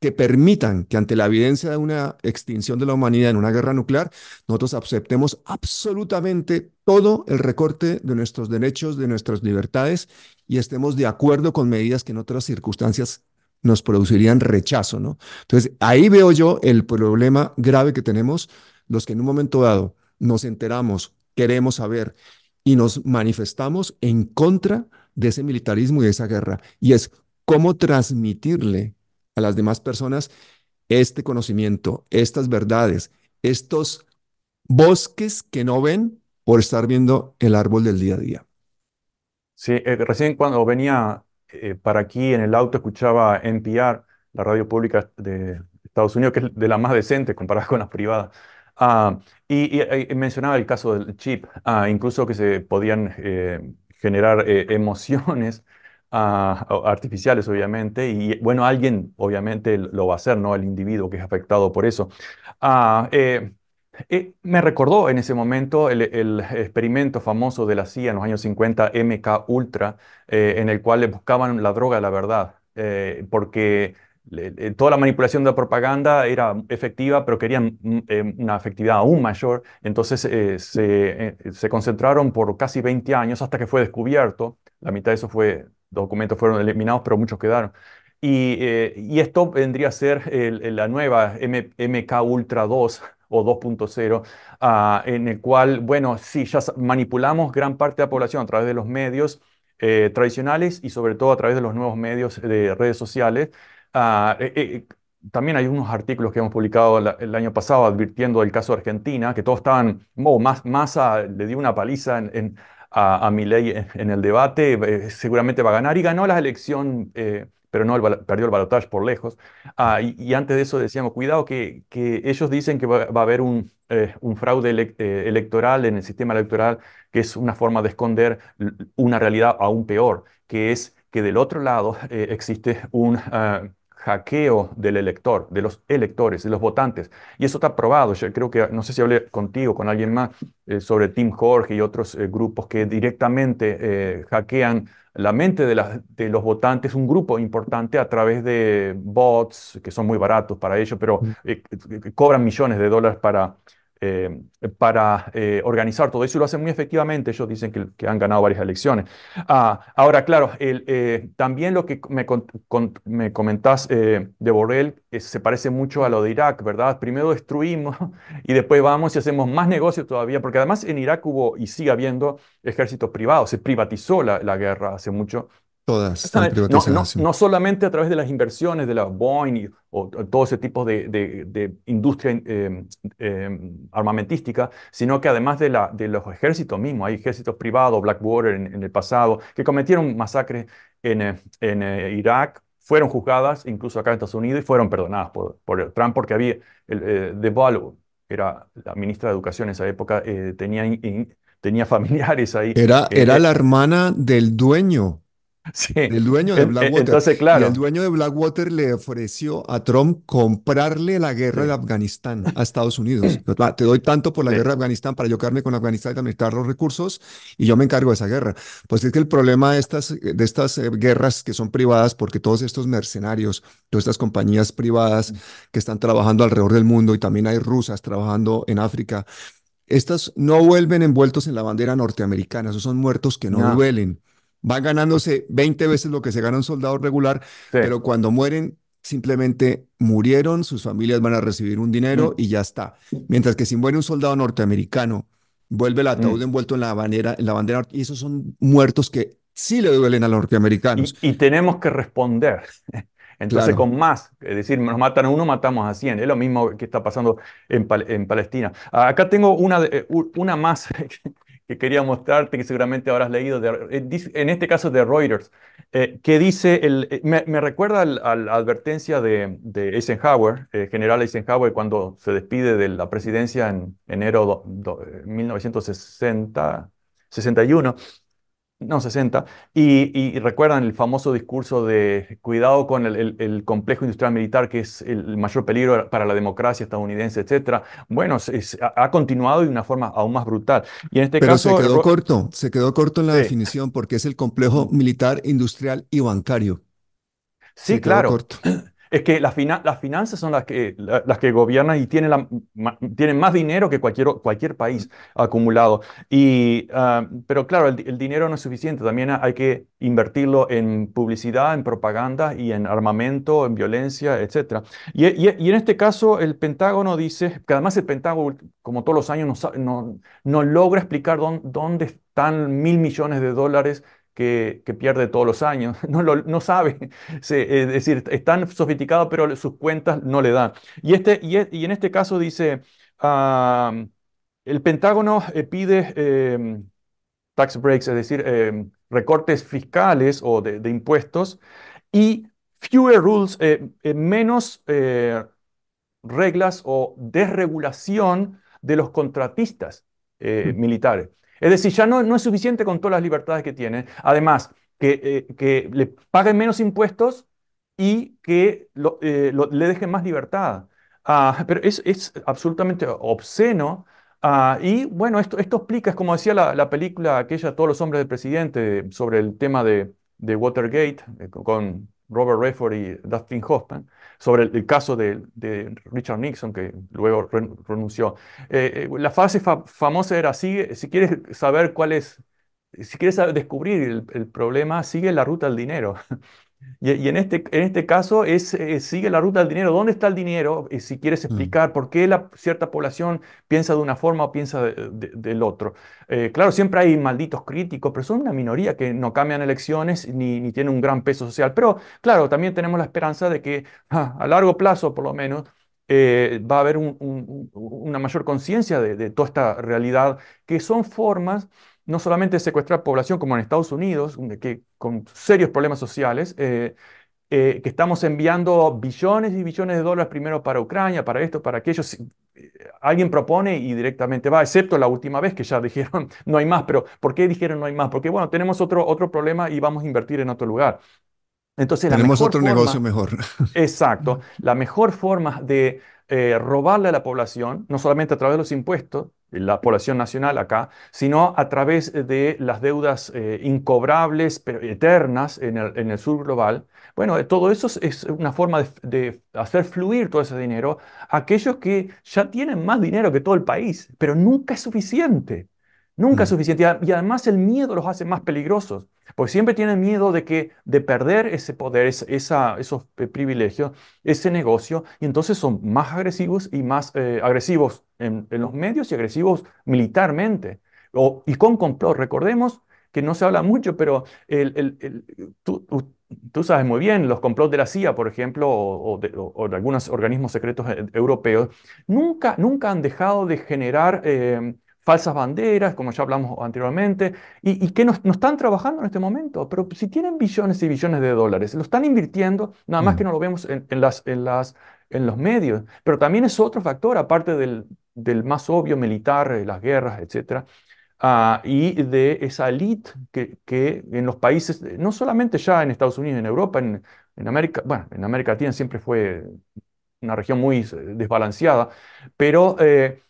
que permitan que ante la evidencia de una extinción de la humanidad en una guerra nuclear, nosotros aceptemos absolutamente todo el recorte de nuestros derechos, de nuestras libertades y estemos de acuerdo con medidas que en otras circunstancias nos producirían rechazo, ¿no? Entonces, ahí veo yo el problema grave que tenemos los que en un momento dado nos enteramos, queremos saber y nos manifestamos en contra de ese militarismo y de esa guerra. Y es cómo transmitirle a las demás personas este conocimiento, estas verdades, estos bosques que no ven por estar viendo el árbol del día a día. Sí, eh, recién cuando venía eh, para aquí en el auto escuchaba NPR, la radio pública de Estados Unidos, que es de la más decente comparada con las privadas. Ah, eh, y, mencionaba el caso del chip, ah, incluso que se podían generar emociones artificiales, obviamente, y bueno, alguien obviamente lo va a hacer, ¿no? El individuo que es afectado por eso. Ah, eh, eh, me recordó en ese momento el, experimento famoso de la CIA en los años 50, MK Ultra, eh, en el cual le buscaban la droga, la verdad, porque toda la manipulación de la propaganda era efectiva, pero querían mm, una efectividad aún mayor. Entonces se, se, concentraron por casi 20 años hasta que fue descubierto. La mitad de eso fue documentos fueron eliminados, pero muchos quedaron. Y, eh, esto vendría a ser la nueva MK Ultra 2 o 2.0, ah, en el cual, bueno, sí, ya manipulamos gran parte de la población a través de los medios eh, tradicionales y sobre todo a través de los nuevos medios de redes sociales. Ah, eh, también hay unos artículos que hemos publicado el año pasado advirtiendo del caso de Argentina, que todos estaban, más, masa le dio una paliza en, en, a, mi Milley en, el debate, eh, seguramente va a ganar y ganó la elección, eh, pero no perdió el balotaje por lejos. Ah, y, antes de eso decíamos, cuidado que, que ellos dicen que va, a haber un, eh, un fraude electoral en el sistema electoral, que es una forma de esconder una realidad aún peor, que es que del otro lado existe un... Ah, hackeo del elector, de los electores, de los votantes. Y eso está probado. Yo creo que, no sé si hablé contigo, con alguien más, eh, sobre Tim Jorge y otros eh, grupos que directamente eh, hackean la mente de, de, los votantes, un grupo importante a través de bots, que son muy baratos para ellos, pero mm. cobran millones de dólares para eh, para eh, organizar todo eso lo hacen muy efectivamente. Ellos dicen que, han ganado varias elecciones. Ah, ahora, claro, el, eh, también lo que me, comentás de Borrell se parece mucho a lo de Irak, ¿verdad? Primero destruimos y después vamos y hacemos más negocios todavía, porque además en Irak hubo y sigue habiendo ejércitos privados. Se privatizó la, la guerra hace mucho Todas No, solamente a través de las inversiones de la Boeing o, todo ese tipo de, industria em, em, armamentística, sino que además de, la, de los ejércitos mismos, hay ejércitos privados, Blackwater en, el pasado, que cometieron masacres en, eh, eh, Irak, fueron juzgadas, incluso acá en Estados Unidos, y fueron perdonadas por, por Trump porque había, el, eh, de era la ministra de Educación en esa época, tenía, tenía familiares ahí. Era, era la hermana del dueño Sí. dueño de Blackwater. Entonces, claro. el dueño de Blackwater le ofreció a Trump comprarle la guerra de Afganistán a Estados Unidos. Te doy tanto por la guerra de Afganistán para yo quedarme con Afganistán y administrar los recursos y yo me encargo de esa guerra. Pues es que el problema de estas, de estas eh, guerras que son privadas, porque todos estos mercenarios, todas estas compañías privadas mm. que están trabajando alrededor del mundo y también hay rusas trabajando en África, estas no vuelven envueltos en la bandera norteamericana, esos son muertos que no, no. duelen Van ganándose 20 veces lo que se gana un soldado regular, pero cuando mueren simplemente murieron, sus familias van a recibir un dinero mm. y ya está. Mientras que si muere un soldado norteamericano, vuelve el ataúd mm. envuelto en la bandera, la bandera, y esos son muertos que sí le duelen a los norteamericanos. Y, tenemos que responder. Entonces, con más, es decir, nos matan a uno, matamos a 100. Es lo mismo que está pasando en, Palestina. Ah, acá tengo una, eh, una más que quería mostrarte, que seguramente habrás leído, eh, en este caso de Reuters, eh, que dice, eh, me, recuerda a la advertencia de, Eisenhower, general Eisenhower, cuando se despide de la presidencia en enero de 1961, no, 60. Y, recuerdan el famoso discurso de cuidado con el, complejo industrial militar, que es el mayor peligro para la democracia estadounidense, etc. Bueno, ha continuado de una forma aún más brutal. Y en este Pero caso, se quedó corto, se quedó corto en la definición porque es el complejo militar, industrial y bancario. Sí, claro. es que las, finanzas son las que, las que gobiernan y tienen, tienen más dinero que cualquier, cualquier país acumulado. Y, ah, pero claro, el, dinero no es suficiente, también hay que invertirlo en publicidad, en propaganda y en armamento, en violencia, etc. Y, en este caso, el Pentágono dice, que además el Pentágono, como todos los años, no, logra explicar dónde, dónde están mil millones de dólares que, pierde todos los años, no, no sabe, es decir, están sofisticados pero sus cuentas no le dan. Y, este, y, e, en este caso dice, el Pentágono eh, pide em, tax breaks, es decir, em, recortes fiscales o de, impuestos, y fewer rules, eh, eh, menos reglas o desregulación de los contratistas militares. Es decir, ya no, no es suficiente con todas las libertades que tiene. Además, que, eh, que le paguen menos impuestos y que eh, le dejen más libertad. Ah, pero es, absolutamente obsceno. Ah, y bueno, esto, esto explica, como decía la, película aquella, Todos los hombres del presidente, sobre el tema de, Watergate, eh, con Robert Redford y Dustin Hoffman, sobre el, caso de, Richard Nixon, que luego renunció. Eh, eh, la frase famosa era, sigue, si quieres saber cuál es, si quieres descubrir el problema, sigue la ruta del dinero. Y, este, en, este, caso es, eh, sigue la ruta del dinero. ¿Dónde está el dinero? Y eh, si quieres mm. explicar por qué la cierta población piensa de una forma o piensa del otro. Eh, claro, siempre hay malditos críticos, pero son una minoría que no cambian elecciones ni, ni tienen un gran peso social. Pero claro, también tenemos la esperanza de que a largo plazo, por lo menos, va a haber una mayor conciencia de toda esta realidad, que son formas no solamente secuestrar población como en Estados Unidos, que, con serios problemas sociales, eh, eh, que estamos enviando billones y billones de dólares primero para Ucrania, para esto, para aquello. Eh, alguien propone y directamente va, excepto la última vez que ya dijeron no hay más, pero ¿por qué dijeron no hay más? Porque bueno, tenemos otro, otro problema y vamos a invertir en otro lugar. Entonces, tenemos otro negocio mejor. Exacto. La mejor forma de robarle a la población, no solamente a través de los impuestos, la población nacional acá, sino a través de las deudas eh, incobrables, pero eternas en el, sur global. Bueno, eh, todo eso es, una forma de, hacer fluir todo ese dinero a aquellos que ya tienen más dinero que todo el país, pero nunca es suficiente. Nunca es mm. suficiente. Y además el miedo los hace más peligrosos, porque siempre tienen miedo de, que, de perder ese poder, esa, esos eh, privilegios, ese negocio, y entonces son más agresivos y más eh, agresivos en, los medios y agresivos militarmente. O, y con complot, recordemos que no se habla mucho, pero el, el, tú, tú, sabes muy bien, los complots de la CIA, por ejemplo, o, de, algunos organismos secretos eh, europeos, nunca, nunca han dejado de generar falsas banderas, como ya hablamos anteriormente, y, que no, están trabajando en este momento, pero si tienen billones y billones de dólares, lo están invirtiendo, nada más mm. que no lo vemos en, las, en, las, en los medios, pero también es otro factor, aparte del, más obvio militar, eh, las guerras, etc., ah, y de esa elite que, que, en los países, eh, no solamente ya en Estados Unidos, en Europa, en, en América, bueno, en América Latina siempre fue una región muy eh, desbalanceada, pero... Eh,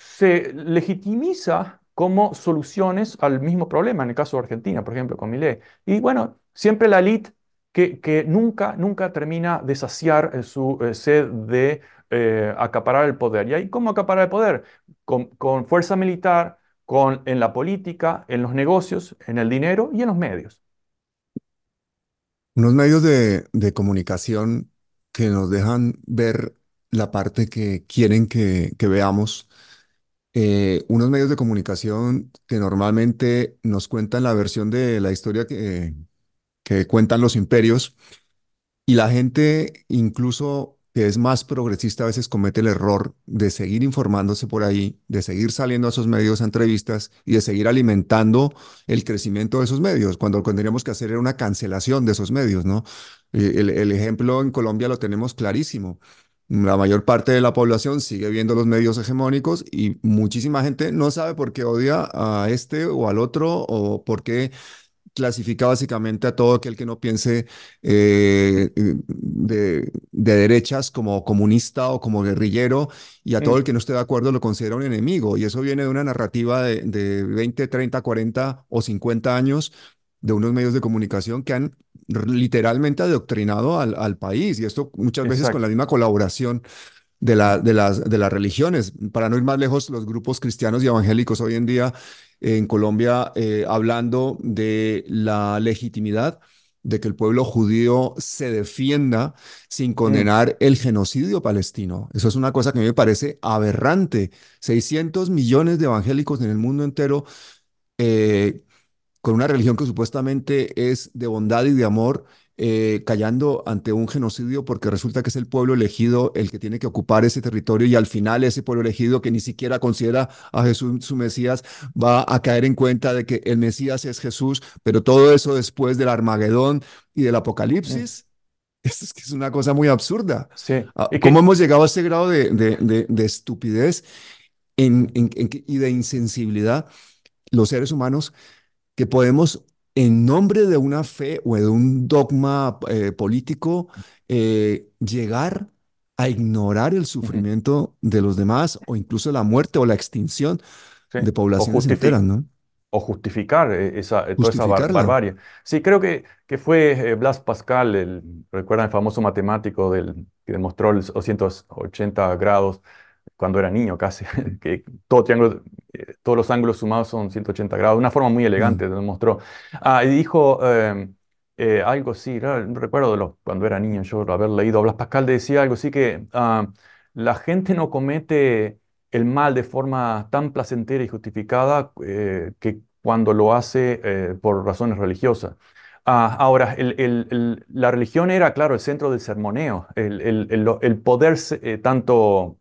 se legitimiza como soluciones al mismo problema, en el caso de Argentina, por ejemplo, con Milei. Y bueno, siempre la elite que, nunca, nunca termina de saciar eh, su eh, sed de eh, acaparar el poder. ¿Y ahí cómo acaparar el poder? Con, fuerza militar, con, en la política, en los negocios, en el dinero y en los medios. Unos medios de, comunicación que nos dejan ver la parte que quieren que veamos eh, unos medios de comunicación que normalmente nos cuentan la versión de la historia que, que cuentan los imperios y la gente incluso que es más progresista a veces comete el error de seguir informándose por ahí, de seguir saliendo a esos medios a entrevistas y de seguir alimentando el crecimiento de esos medios, cuando lo que tendríamos que hacer era una cancelación de esos medios, ¿no? Eh, el ejemplo en Colombia lo tenemos clarísimo. La mayor parte de la población sigue viendo los medios hegemónicos y muchísima gente no sabe por qué odia a este o al otro o por qué clasifica básicamente a todo aquel que no piense eh, de, derechas como comunista o como guerrillero y a todo el que no esté de acuerdo lo considera un enemigo. Y eso viene de una narrativa de 20, 30, 40 o 50 años de unos medios de comunicación que han literalmente adoctrinado al, país, y esto muchas veces con la misma colaboración de, las, de las religiones. Para no ir más lejos, los grupos cristianos y evangélicos hoy en día en Colombia, eh, hablando de la legitimidad de que el pueblo judío se defienda sin mm. condenar el genocidio palestino. Eso es una cosa que a mí me parece aberrante. 600 millones de evangélicos en el mundo entero eh, con una religión que supuestamente es de bondad y de amor, eh, callando ante un genocidio porque resulta que es el pueblo elegido el que tiene que ocupar ese territorio y al final ese pueblo elegido que ni siquiera considera a Jesús su Mesías va a caer en cuenta de que el Mesías es Jesús, pero todo eso después del Armagedón y del Apocalipsis. Esto es, que es una cosa muy absurda. Sí. Ah, ¿Cómo hemos llegado a ese grado de, de, de, estupidez y de insensibilidad los seres humanos que podemos, en nombre de una fe o de un dogma eh, político, eh, llegar a ignorar el sufrimiento de los demás o incluso la muerte o la extinción de poblaciones enteras, ¿no? O justificar eh, esa, toda esa barbarie. Sí, creo que, que fue Blas Pascal, el, recuerdan el famoso matemático del, que demostró los 280 grados cuando era niño casi, que todo triángulo, eh, todos los ángulos sumados son 180 grados, una forma muy elegante, lo mm. mostró. Ah, y dijo em, eh, algo así, recuerdo cuando era niño yo haber leído, Blas Pascal decía algo así que ah, la gente no comete el mal de forma tan placentera y justificada eh, que cuando lo hace por razones religiosas. Ah, ahora, el, la religión era, claro, el centro del sermoneo, el, poder tanto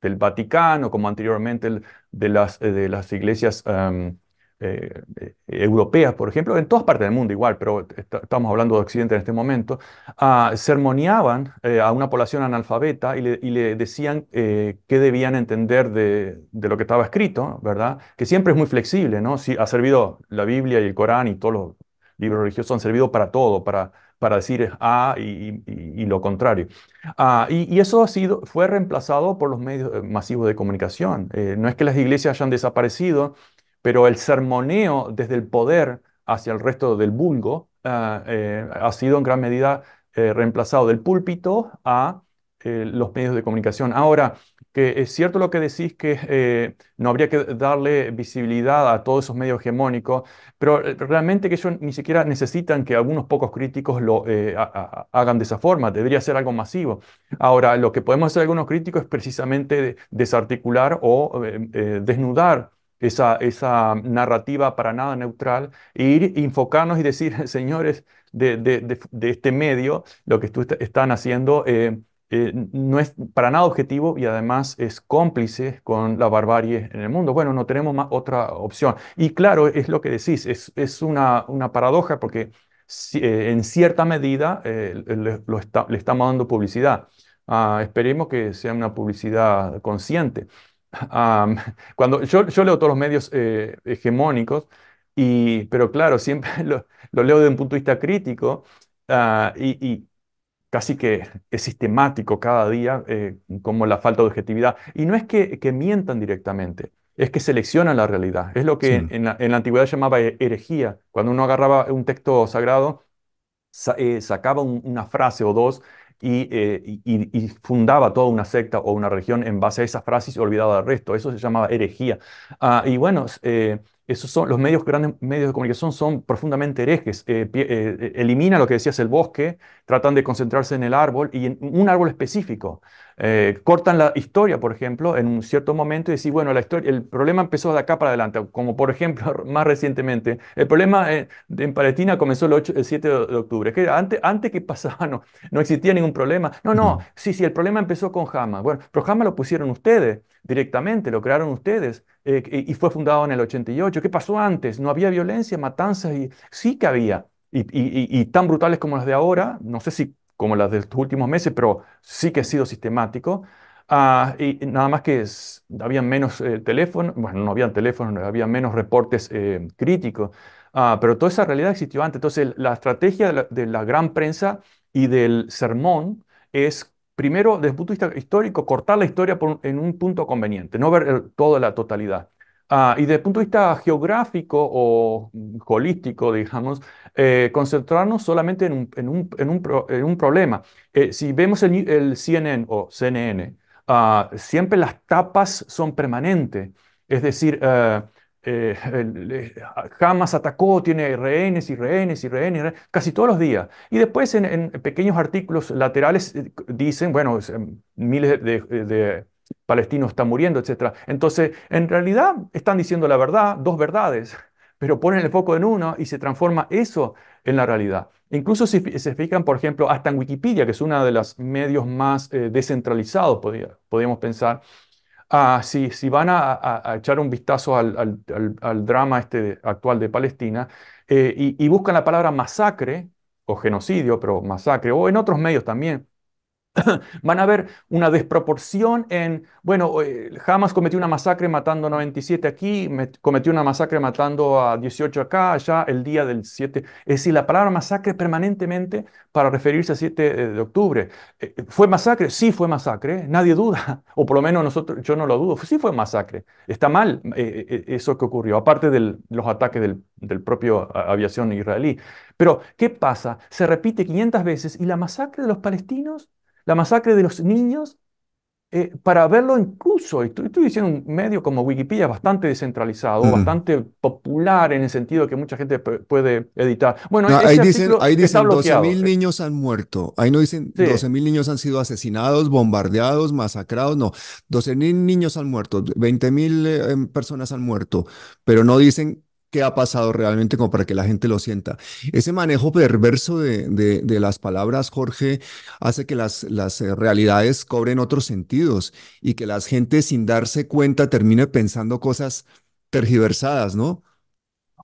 del Vaticano, como anteriormente el, de, las, eh, de las iglesias em, eh, eh, europeas, por ejemplo, en todas partes del mundo igual, pero estamos hablando de Occidente en este momento, ah, sermoneaban a una población analfabeta y le, decían qué debían entender de, lo que estaba escrito, ¿verdad? Que siempre es muy flexible, ¿no? Si ha servido la Biblia y el Corán y todos los libros religiosos han servido para todo, para para decir A y, lo contrario. Ah, y, eso ha sido, fue reemplazado por los medios eh, masivos de comunicación. Eh, no es que las iglesias hayan desaparecido, pero el sermoneo desde el poder hacia el resto del vulgo ah, eh, ha sido en gran medida reemplazado del púlpito a eh, los medios de comunicación. Ahora, que es cierto lo que decís que eh, no habría que darle visibilidad a todos esos medios hegemónicos, pero eh, realmente que ellos ni siquiera necesitan que algunos pocos críticos lo hagan de esa forma, debería ser algo masivo. Ahora, lo que podemos hacer algunos críticos es precisamente desarticular o desnudar esa, esa, narrativa para nada neutral e ir enfocarnos y decir, señores de, de, este medio, lo que tú están haciendo eh, eh, no es para nada objetivo y además es cómplice con la barbarie en el mundo. Bueno, no tenemos más otra opción. Y claro, es lo que decís, es, es una, una paradoja porque eh, en cierta medida eh, le, lo está, le estamos dando publicidad. Ah, esperemos que sea una publicidad consciente. cuando yo, yo, leo todos los medios hegemónicos, y, pero claro, siempre lo, leo desde un punto de vista crítico ah, y, y casi que es sistemático cada día, eh, como la falta de objetividad. Y no es que, mientan directamente, es que seleccionan la realidad. Es lo que en, la, en, la, antigüedad llamaba herejía. Cuando uno agarraba un texto sagrado, eh, sacaba una frase o dos eh, y, fundaba toda una secta o una religión en base a esa frases y olvidaba el resto. Eso se llamaba herejía. Ah, y bueno, esos son, los medios, grandes medios de comunicación son profundamente herejes. Eliminan eh, eh, eh, elimina lo que decías, el bosque, tratan de concentrarse en el árbol y en un árbol específico. cortan la historia, por ejemplo, en un cierto momento y decir, bueno, la historia, el problema empezó de acá para adelante, como por ejemplo, más recientemente, el problema en Palestina comenzó el, 7 de, octubre, que antes, antes que pasaba no, no existía ningún problema. No, no, sí, sí, el problema empezó con Hamas. Bueno, pero Hamas lo pusieron ustedes directamente, lo crearon ustedes. Eh, y fue fundado en el 88. ¿Qué pasó antes? ¿No había violencia, matanzas? Y, sí que había. Y, y, tan brutales como las de ahora, no sé si como las de estos últimos meses, pero sí que ha sido sistemático. Ah, y nada más que es, había menos eh, teléfonos, bueno, no habían teléfonos, había menos reportes eh, críticos, ah, pero toda esa realidad existió antes. Entonces, la estrategia de la, de la gran prensa y del sermón es primero, desde el punto de vista histórico, cortar la historia en un punto conveniente, no ver toda la totalidad. Ah, y desde el punto de vista geográfico o holístico, digamos, eh, concentrarnos solamente en un, en en un, problema. Eh, si vemos el, el, CNN o CNN, ah, siempre las tapas son permanentes. Es decir, eh, eh, Hamas atacó, tiene rehenes y rehenes y rehenes, casi todos los días. Y después en, pequeños artículos laterales eh, dicen, bueno, em, miles de, palestinos están muriendo, etc. Entonces, en realidad están diciendo la verdad, dos verdades, pero ponen el foco en uno y se transforma eso en la realidad. Incluso si se fijan, por ejemplo, hasta en Wikipedia, que es uno de los medios más eh, descentralizados, podríamos pensar, Ah, si van a, echar un vistazo al, drama este actual de Palestina eh, y buscan la palabra masacre o genocidio, pero masacre, o en otros medios también, van a ver una desproporción en, bueno, eh, Hamas cometió una masacre matando a 97 aquí, cometió una masacre matando a 18 acá, allá, el día del 7. Es decir, la palabra masacre permanentemente para referirse al 7 eh, de octubre. Eh, ¿Fue masacre? Sí fue masacre, nadie duda, o por lo menos nosotros, yo no lo dudo, sí fue masacre. Está mal eso que ocurrió, aparte de los ataques del, del propio aviación israelí. Pero, ¿qué pasa? Se repite 500 veces y la masacre de los palestinos la masacre de los niños, eh, para verlo incluso, estoy, estoy, diciendo un medio como Wikipedia bastante descentralizado, mm. bastante popular en el sentido que mucha gente puede editar. Bueno, e-, ahí, dicen, ahí dicen 12.000 niños han muerto, ahí no dicen 12.000 niños han sido asesinados, bombardeados, masacrados, no, 12.000 niños han muerto, 20.000 mil eh, em, personas han muerto, pero no dicen qué ha pasado realmente como para que la gente lo sienta. Ese manejo perverso de, las palabras, Jorge, hace que las, las eh, realidades cobren otros sentidos y que la gente sin darse cuenta termine pensando cosas tergiversadas, ¿no?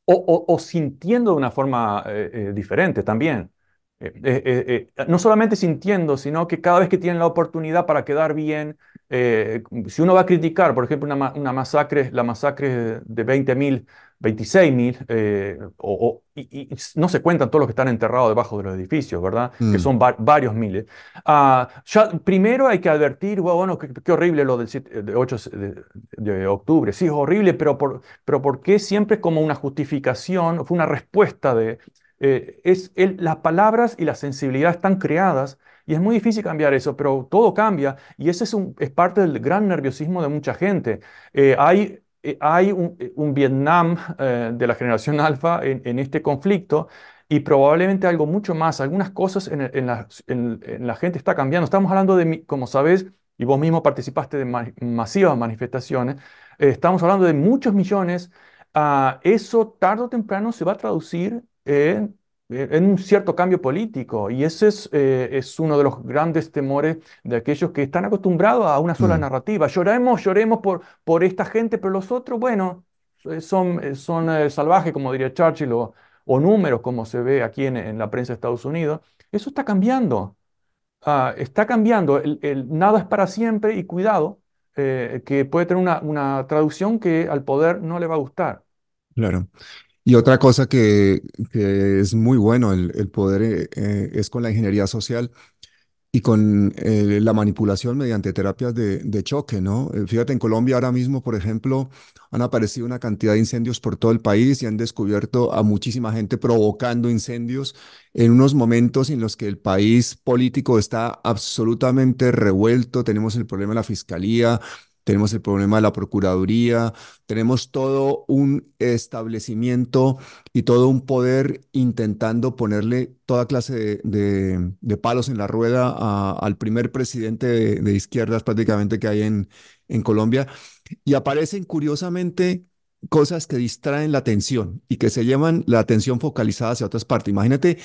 O, sintiendo de una forma eh, eh, diferente también. no solamente sintiendo, sino que cada vez que tienen la oportunidad para quedar bien, si uno va a criticar, por ejemplo, una, una masacre, la masacre de 20.000 26 mil, eh, y, no se cuentan todos los que están enterrados debajo de los edificios, ¿verdad? Que mm. son varios miles. Ah, primero hay que advertir, bueno, qué, horrible lo del de 8 de, octubre. Sí, es horrible, pero por, pero ¿por qué siempre es como una justificación, fue una respuesta de... Eh, es las palabras y la sensibilidad están creadas y es muy difícil cambiar eso, pero todo cambia y ese es, un, es parte del gran nerviosismo de mucha gente. Eh, hay eh, hay un, eh, Vietnam eh, de la generación alfa en, este conflicto y probablemente algo mucho más. Algunas cosas en, en, la, en la, gente está cambiando. Estamos hablando de, como sabes, y vos mismo participaste de masivas manifestaciones, estamos hablando de muchos millones. Ah, eso tarde o temprano se va a traducir en eh, en un cierto cambio político y ese es, eh, es, uno de los grandes temores de aquellos que están acostumbrados a una sola mm. narrativa. Lloremos, lloremos por, por esta gente, pero los otros, bueno, eh, son, son salvajes, como diría Churchill, o, números, como se ve aquí en, la prensa de Estados Unidos. Eso está cambiando, ah, está cambiando. nada es para siempre y cuidado, que puede tener una, una traducción que al poder no le va a gustar. Claro. Y otra cosa que, es muy bueno el, poder eh, eh, es con la ingeniería social y con eh, la manipulación mediante terapias de, de, choque, ¿no? Fíjate, en Colombia ahora mismo, por ejemplo, han aparecido una cantidad de incendios por todo el país y han descubierto a muchísima gente provocando incendios en unos momentos en los que el país político está absolutamente revuelto, tenemos el problema de la fiscalía, tenemos el problema de la Procuraduría, tenemos todo un establecimiento y todo un poder intentando ponerle toda clase de, palos en la rueda al primer presidente de, izquierdas prácticamente que hay en, en Colombia. Y aparecen curiosamente cosas que distraen la atención y que se llevan la atención focalizada hacia otras partes. Imagínate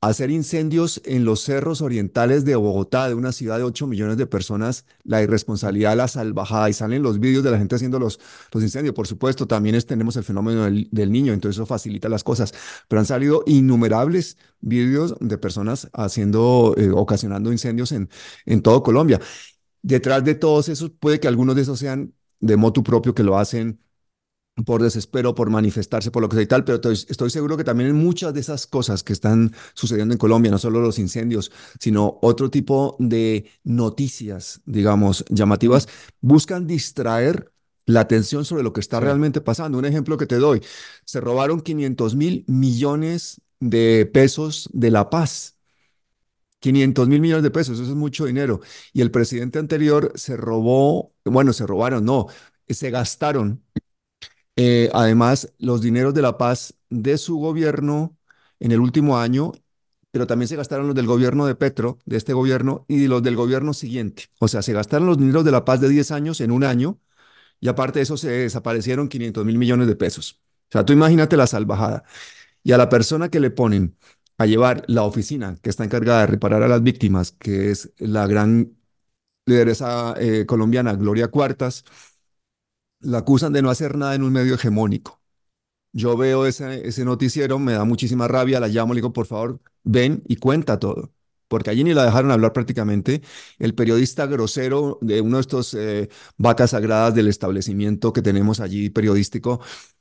hacer incendios en los cerros orientales de Bogotá, de una ciudad de 8 millones de personas, la irresponsabilidad, la salvajada, y salen los vídeos de la gente haciendo los, incendios. Por supuesto, también es, tenemos el fenómeno del, niño, entonces eso facilita las cosas, pero han salido innumerables vídeos de personas haciendo, eh, ocasionando incendios en, en todo Colombia. Detrás de todos esos, puede que algunos de esos sean de moto propio que lo hacen por desespero, por manifestarse, por lo que sea y tal, pero estoy, seguro que también en muchas de esas cosas que están sucediendo en Colombia, no solo los incendios, sino otro tipo de noticias, digamos, llamativas, buscan distraer la atención sobre lo que está realmente pasando. Un ejemplo que te doy, se robaron 500 mil millones de pesos de La Paz. 500 mil millones de pesos, eso es mucho dinero. Y el presidente anterior se robó, bueno, se robaron, no, se gastaron eh, además, los dineros de la paz de su gobierno en el último año, pero también se gastaron los del gobierno de Petro, de este gobierno, y los del gobierno siguiente. O sea, se gastaron los dineros de la paz de 10 años en un año, y aparte de eso se desaparecieron 500 mil millones de pesos. O sea, tú imagínate la salvajada. Y a la persona que le ponen a llevar la oficina que está encargada de reparar a las víctimas, que es la gran lideresa eh, colombiana Gloria Cuartas, la acusan de no hacer nada en un medio hegemónico. Yo veo ese, noticiero, me da muchísima rabia, la llamo, le digo, por favor, ven y cuenta todo porque allí ni la dejaron hablar prácticamente, el periodista grosero de uno de estos eh, vacas sagradas del establecimiento que tenemos allí periodístico,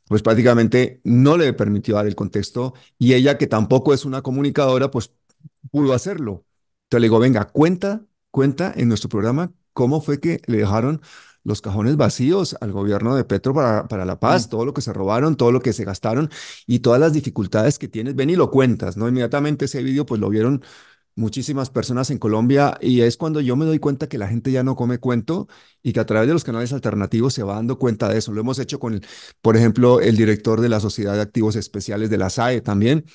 pues prácticamente no le permitió dar el contexto y ella, que tampoco es una comunicadora, pues pudo hacerlo. Entonces le digo, venga, cuenta, cuenta en nuestro programa cómo fue que le dejaron los cajones vacíos al gobierno de Petro para, para la paz, todo lo que se robaron, todo lo que se gastaron y todas las dificultades que tienes, ven y lo cuentas, ¿no? Inmediatamente ese vídeo pues lo vieron muchísimas personas en Colombia y es cuando yo me doy cuenta que la gente ya no come cuento y que a través de los canales alternativos se va dando cuenta de eso. Lo hemos hecho con, por ejemplo, el director de la Sociedad de Activos Especiales de la SAE también,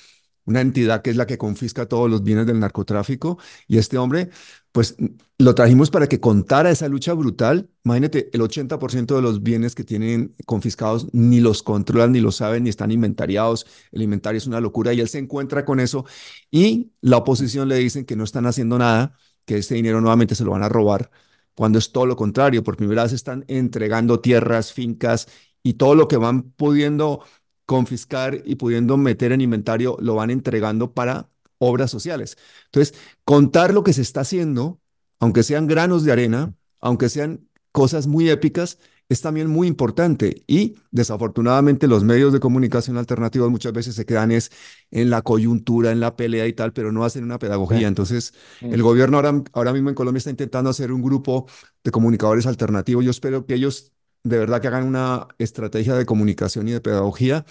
una entidad que es la que confisca todos los bienes del narcotráfico y este hombre pues lo trajimos para que contara esa lucha brutal. Imagínate, el 80% de los bienes que tienen confiscados ni los controlan, ni lo saben, ni están inventariados. El inventario es una locura y él se encuentra con eso y la oposición le dicen que no están haciendo nada, que ese dinero nuevamente se lo van a robar, cuando es todo lo contrario. Por primera vez están entregando tierras, fincas y todo lo que van pudiendo confiscar y pudiendo meter en inventario lo van entregando para obras sociales. Entonces, contar lo que se está haciendo, aunque sean granos de arena, aunque sean cosas muy épicas, es también muy importante y desafortunadamente los medios de comunicación alternativos muchas veces se quedan en la coyuntura, en la pelea y tal, pero no hacen una pedagogía. Entonces, mm. el gobierno ahora, ahora mismo en Colombia está intentando hacer un grupo de comunicadores alternativos. Yo espero que ellos de verdad que hagan una estrategia de comunicación y de pedagogía,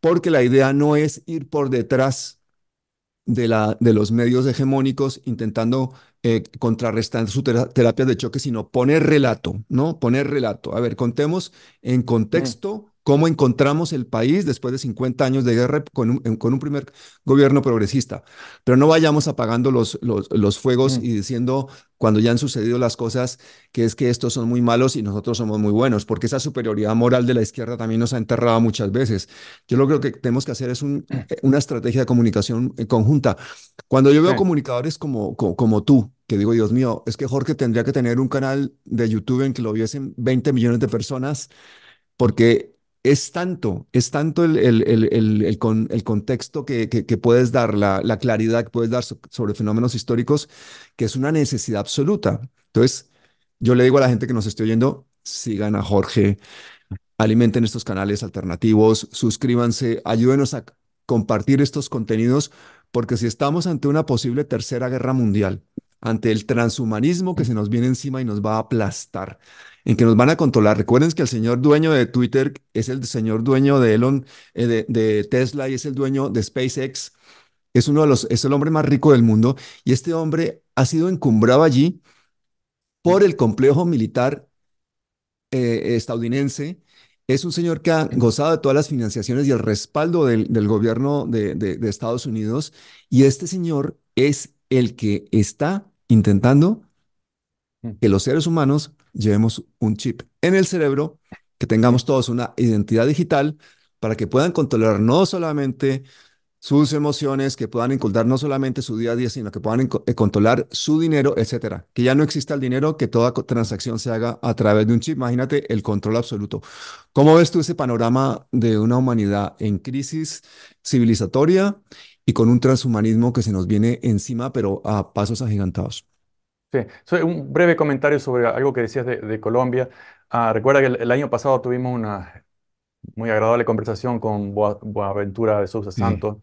porque la idea no es ir por detrás de, la, de los medios hegemónicos intentando eh, contrarrestar su terapia de choque, sino poner relato, ¿no? Poner relato. A ver, contemos en mm. contexto cómo encontramos el país después de 50 años de guerra con un, con un primer gobierno progresista. Pero no vayamos apagando los, los, fuegos mm. y diciendo cuando ya han sucedido las cosas que es que estos son muy malos y nosotros somos muy buenos, porque esa superioridad moral de la izquierda también nos ha enterrado muchas veces. Yo lo creo que tenemos que hacer es un, mm. eh, una estrategia de comunicación eh, conjunta. Cuando yo veo comunicadores como, como, como tú, que digo, Dios mío, es que Jorge tendría que tener un canal de YouTube en que lo viesen 20 millones de personas, porque es tanto, es tanto el, el, el, el contexto que, que, puedes dar, la, la, claridad que puedes dar sobre fenómenos históricos, que es una necesidad absoluta. Entonces, yo le digo a la gente que nos esté oyendo, sigan a Jorge, alimenten estos canales alternativos, suscríbanse, ayúdenos a compartir estos contenidos, porque si estamos ante una posible tercera guerra mundial, ante el transhumanismo que se nos viene encima y nos va a aplastar en que nos van a controlar. Recuerden que el señor dueño de Twitter es el señor dueño de Elon, eh, de, Tesla y es el dueño de SpaceX. Es uno de los, es el hombre más rico del mundo y este hombre ha sido encumbrado allí por el complejo militar eh, estadounidense. Es un señor que ha gozado de todas las financiaciones y el respaldo del, gobierno de Estados Unidos y este señor es el que está intentando mm. que los seres humanos llevemos un chip en el cerebro, que tengamos todos una identidad digital para que puedan controlar no solamente sus emociones, que puedan inculcar no solamente su día a día, sino que puedan eh, controlar su dinero, etcétera. Que ya no exista el dinero, que toda transacción se haga a través de un chip. Imagínate el control absoluto. ¿Cómo ves tú ese panorama de una humanidad en crisis civilizatoria y con un transhumanismo que se nos viene encima, pero a pasos agigantados? Sí, un breve comentario sobre algo que decías de, Colombia. Ah, recuerda que el, año pasado tuvimos una muy agradable conversación con Boaventura de Sousa Santos.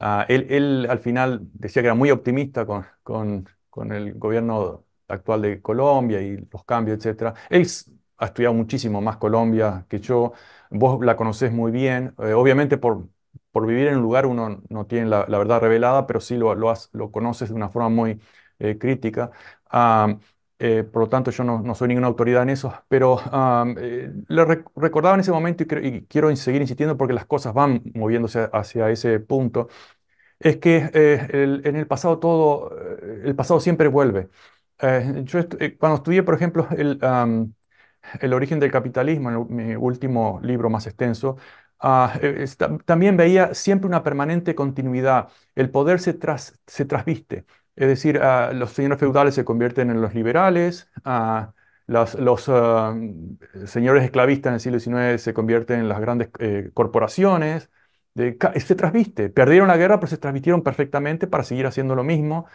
Ah, él, al final decía que era muy optimista con, con, el gobierno actual de Colombia y los cambios, etcétera. Él ha estudiado muchísimo más Colombia que yo. Vos la conocés muy bien. Eh, obviamente por, por vivir en un lugar uno no tiene la, verdad revelada, pero sí lo, lo, conoces de una forma muy eh, crítica. Eh, por lo tanto, yo no, soy ninguna autoridad en eso, pero eh, le recordaba en ese momento y, quiero seguir insistiendo porque las cosas van moviéndose hacia ese punto, es que eh, en el pasado todo, el pasado siempre vuelve. yo cuando estudié, por ejemplo, el, origen del capitalismo, en mi último libro más extenso, ah, e-, también veía siempre una permanente continuidad. El poder se, se trasviste. Es decir, ah, los señores feudales se convierten en los liberales, ah, los, ah, señores esclavistas en el siglo XIX se convierten en las grandes eh, corporaciones, se trasviste, perdieron la guerra pero se trasvistieron perfectamente para seguir haciendo lo mismo,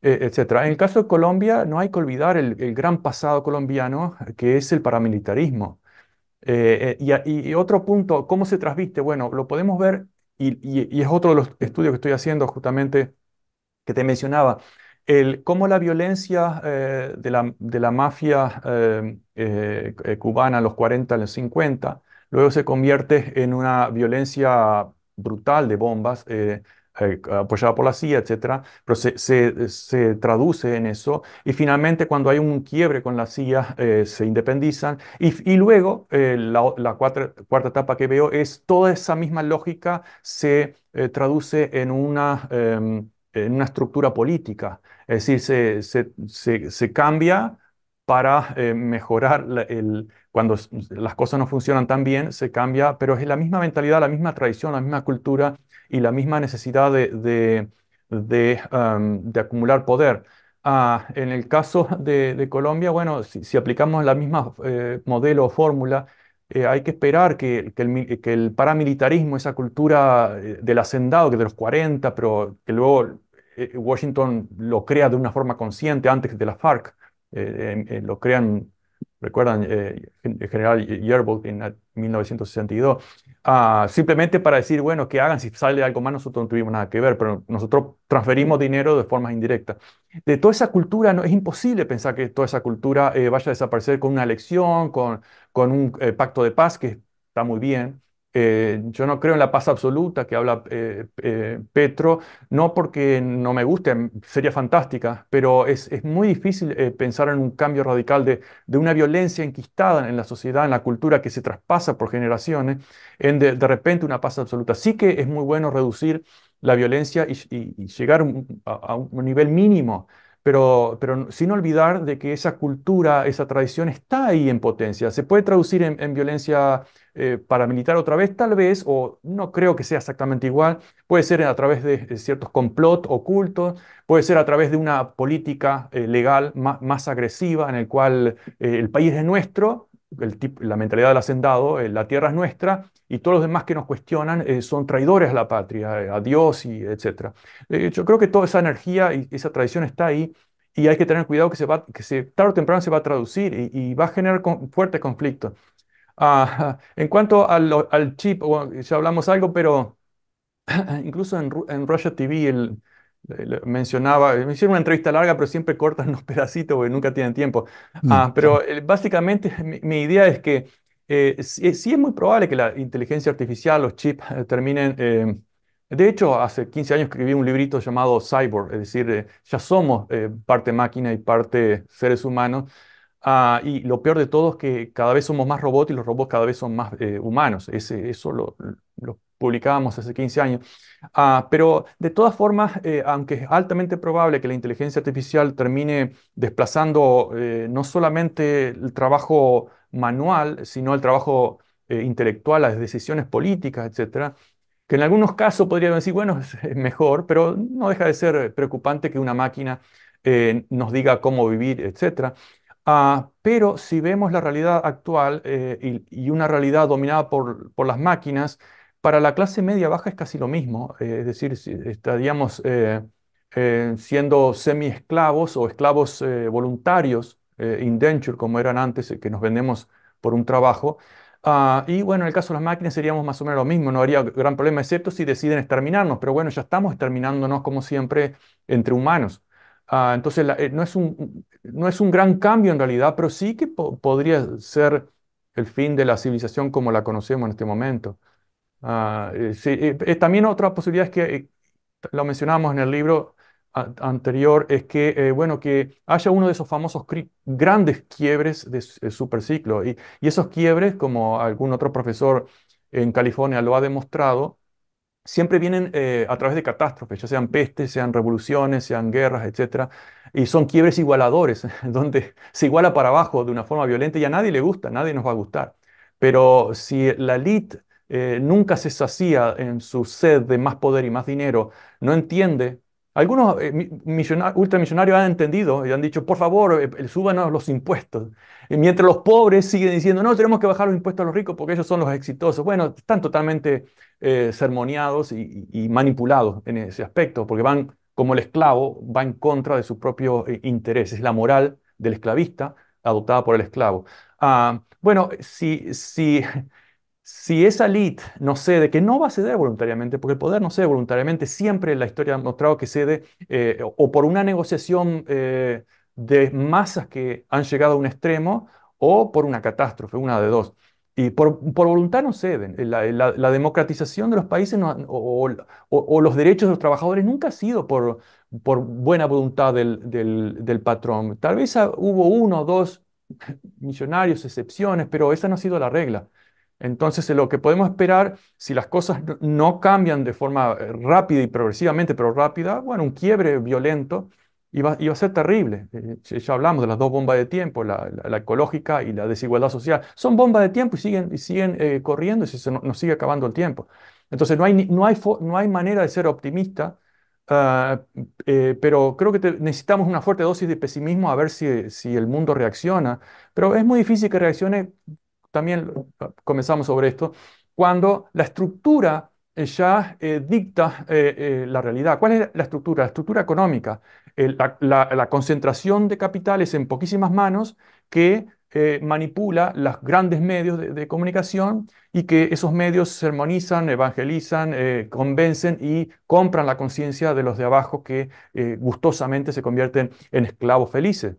eh, etcétera. etc. En el caso de Colombia no hay que olvidar el, gran pasado colombiano que es el paramilitarismo. Eh, y, otro punto, ¿cómo se trasviste? Bueno, lo podemos ver y es otro de los estudios que estoy haciendo justamente que te mencionaba, el, cómo la violencia eh, de, la, de, la, mafia eh, eh, cubana en los 40, en los 50, luego se convierte en una violencia brutal de bombas apoyada por la CIA, etcétera, pero se, se, se, traduce en eso. Y finalmente, cuando hay un quiebre con la CIA, se independizan. Y, y luego, la, la cuarta etapa que veo es toda esa misma lógica se traduce en una em, en una estructura política, es decir, se, se, se, cambia para eh, mejorar cuando las cosas no funcionan tan bien, se cambia, pero es la misma mentalidad, la misma tradición, la misma cultura y la misma necesidad de, de, de, acumular poder. Ah, en el caso de, Colombia, bueno, si, aplicamos la misma eh, modelo o fórmula, eh, hay que esperar que, el, paramilitarismo, esa cultura eh, del hacendado, que de los 40, pero que luego eh, Washington lo crea de una forma consciente antes de la FARC, lo crean recuerdan, eh, general Yerbold en 1962, ah, simplemente para decir, bueno, que hagan, si sale algo más, nosotros no tuvimos nada que ver, pero nosotros transferimos dinero de formas indirectas. De toda esa cultura, no, es imposible pensar que toda esa cultura eh, vaya a desaparecer con una elección, con, con un eh, pacto de paz, que está muy bien, eh, yo no creo en la paz absoluta que habla eh, eh, Petro, no porque no me guste, sería fantástica, pero es, es muy difícil pensar en un cambio radical de, de, una violencia enquistada en la sociedad, en la cultura que se traspasa por generaciones, en de, de repente una paz absoluta. Sí que es muy bueno reducir la violencia y, y llegar a un nivel mínimo pero, sin olvidar de que esa cultura, esa tradición está ahí en potencia. ¿Se puede traducir en, violencia eh, paramilitar otra vez? Tal vez, o no creo que sea exactamente igual. Puede ser a través de ciertos complot ocultos, puede ser a través de una política eh, legal más, agresiva en el cual eh, el país es nuestro, la mentalidad del hacendado, eh, la tierra es nuestra, y todos los demás que nos cuestionan eh, son traidores a la patria, eh, a Dios, y etc. yo creo que toda esa energía y esa tradición está ahí, y hay que tener cuidado que, se va, que se, tarde o temprano se va a traducir y, va a generar fuertes conflictos. Ah, en cuanto al, chip, ya hablamos algo, pero incluso en, en Russia TV, el, eh, mencionaba, eh, me hicieron una entrevista larga, pero siempre cortan los pedacitos porque nunca tienen tiempo. Mm, ah, pero eh, básicamente mi, idea es que sí, es muy probable que la inteligencia artificial, los chips, terminen... de hecho, hace 15 años escribí un librito llamado Cyborg, es decir, ya somos parte máquina y parte seres humanos. Ah, y lo peor de todo es que cada vez somos más robots y los robots cada vez son más eh, humanos. eso lo, publicábamos hace 15 años. Ah, pero de todas formas, eh, aunque es altamente probable que la inteligencia artificial termine desplazando eh, no solamente el trabajo manual, sino el trabajo intelectual, las decisiones políticas, etcétera, que en algunos casos podría decir, bueno, es mejor, pero no deja de ser preocupante que una máquina nos diga cómo vivir, etcétera Ah, pero si vemos la realidad actual eh, y, una realidad dominada por, las máquinas, para la clase media baja es casi lo mismo. Eh, es decir, estaríamos eh, siendo semi-esclavos o esclavos voluntarios, indenture, como eran antes, que nos vendemos por un trabajo. Ah, y bueno, en el caso de las máquinas seríamos más o menos lo mismo, no habría gran problema, excepto si deciden exterminarnos. Pero bueno, ya estamos exterminándonos como siempre entre humanos. Ah, entonces, eh, no, es un, gran cambio en realidad, pero sí que podría ser el fin de la civilización como la conocemos en este momento. Ah, eh, eh, también otra posibilidad es que, lo mencionamos en el libro anterior, es que, bueno, que haya uno de esos famosos grandes quiebres de, superciclo. y, esos quiebres, como algún otro profesor en California lo ha demostrado, siempre vienen eh, a través de catástrofes, ya sean pestes, sean revoluciones, sean guerras, etc. Y son quiebres igualadores, donde se iguala para abajo de una forma violenta y a nadie le gusta, a nadie nos va a gustar. Pero si la elite eh, nunca se sacía en su sed de más poder y más dinero, no entiende algunos eh, ultramillonarios ultramisionarios han entendido y han dicho, por favor, eh, eh, súbanos los impuestos. mientras los pobres siguen diciendo, no, tenemos que bajar los impuestos a los ricos porque ellos son los exitosos. Bueno, están totalmente eh, sermoneados y, manipulados en ese aspecto, porque van, como el esclavo, va en contra de su propio interés. Es La moral del esclavista adoptada por el esclavo. Ah, bueno, si Si esa elite no cede, que no va a ceder voluntariamente, porque el poder no cede voluntariamente, siempre la historia ha mostrado que cede eh, o por una negociación eh, de masas que han llegado a un extremo o por una catástrofe, una de dos. Y por, voluntad no ceden. La, democratización de los países o, los derechos de los trabajadores nunca ha sido por, buena voluntad del patrón. Tal vez hubo uno o dos millonarios, excepciones, pero esa no ha sido la regla. Entonces, lo que podemos esperar, si las cosas no cambian de forma eh, rápida y progresivamente, pero rápida, bueno, un quiebre violento iba, va a ser terrible. Eh, ya hablamos de las dos bombas de tiempo, la, ecológica y la desigualdad social. Son bombas de tiempo y siguen, y siguen eh, corriendo y se, nos sigue acabando el tiempo. Entonces, no hay, no hay, no hay manera de ser optimista, ah, pero creo que necesitamos una fuerte dosis de pesimismo a ver si, si el mundo reacciona. Pero es muy difícil que reaccione también comenzamos sobre esto, cuando la estructura eh, ya eh, dicta eh, la realidad. ¿Cuál es la estructura? La estructura económica. La, concentración de capitales en poquísimas manos que manipula los grandes medios de, comunicación y que esos medios sermonizan, evangelizan, convencen y compran la conciencia de los de abajo que gustosamente se convierten en esclavos felices.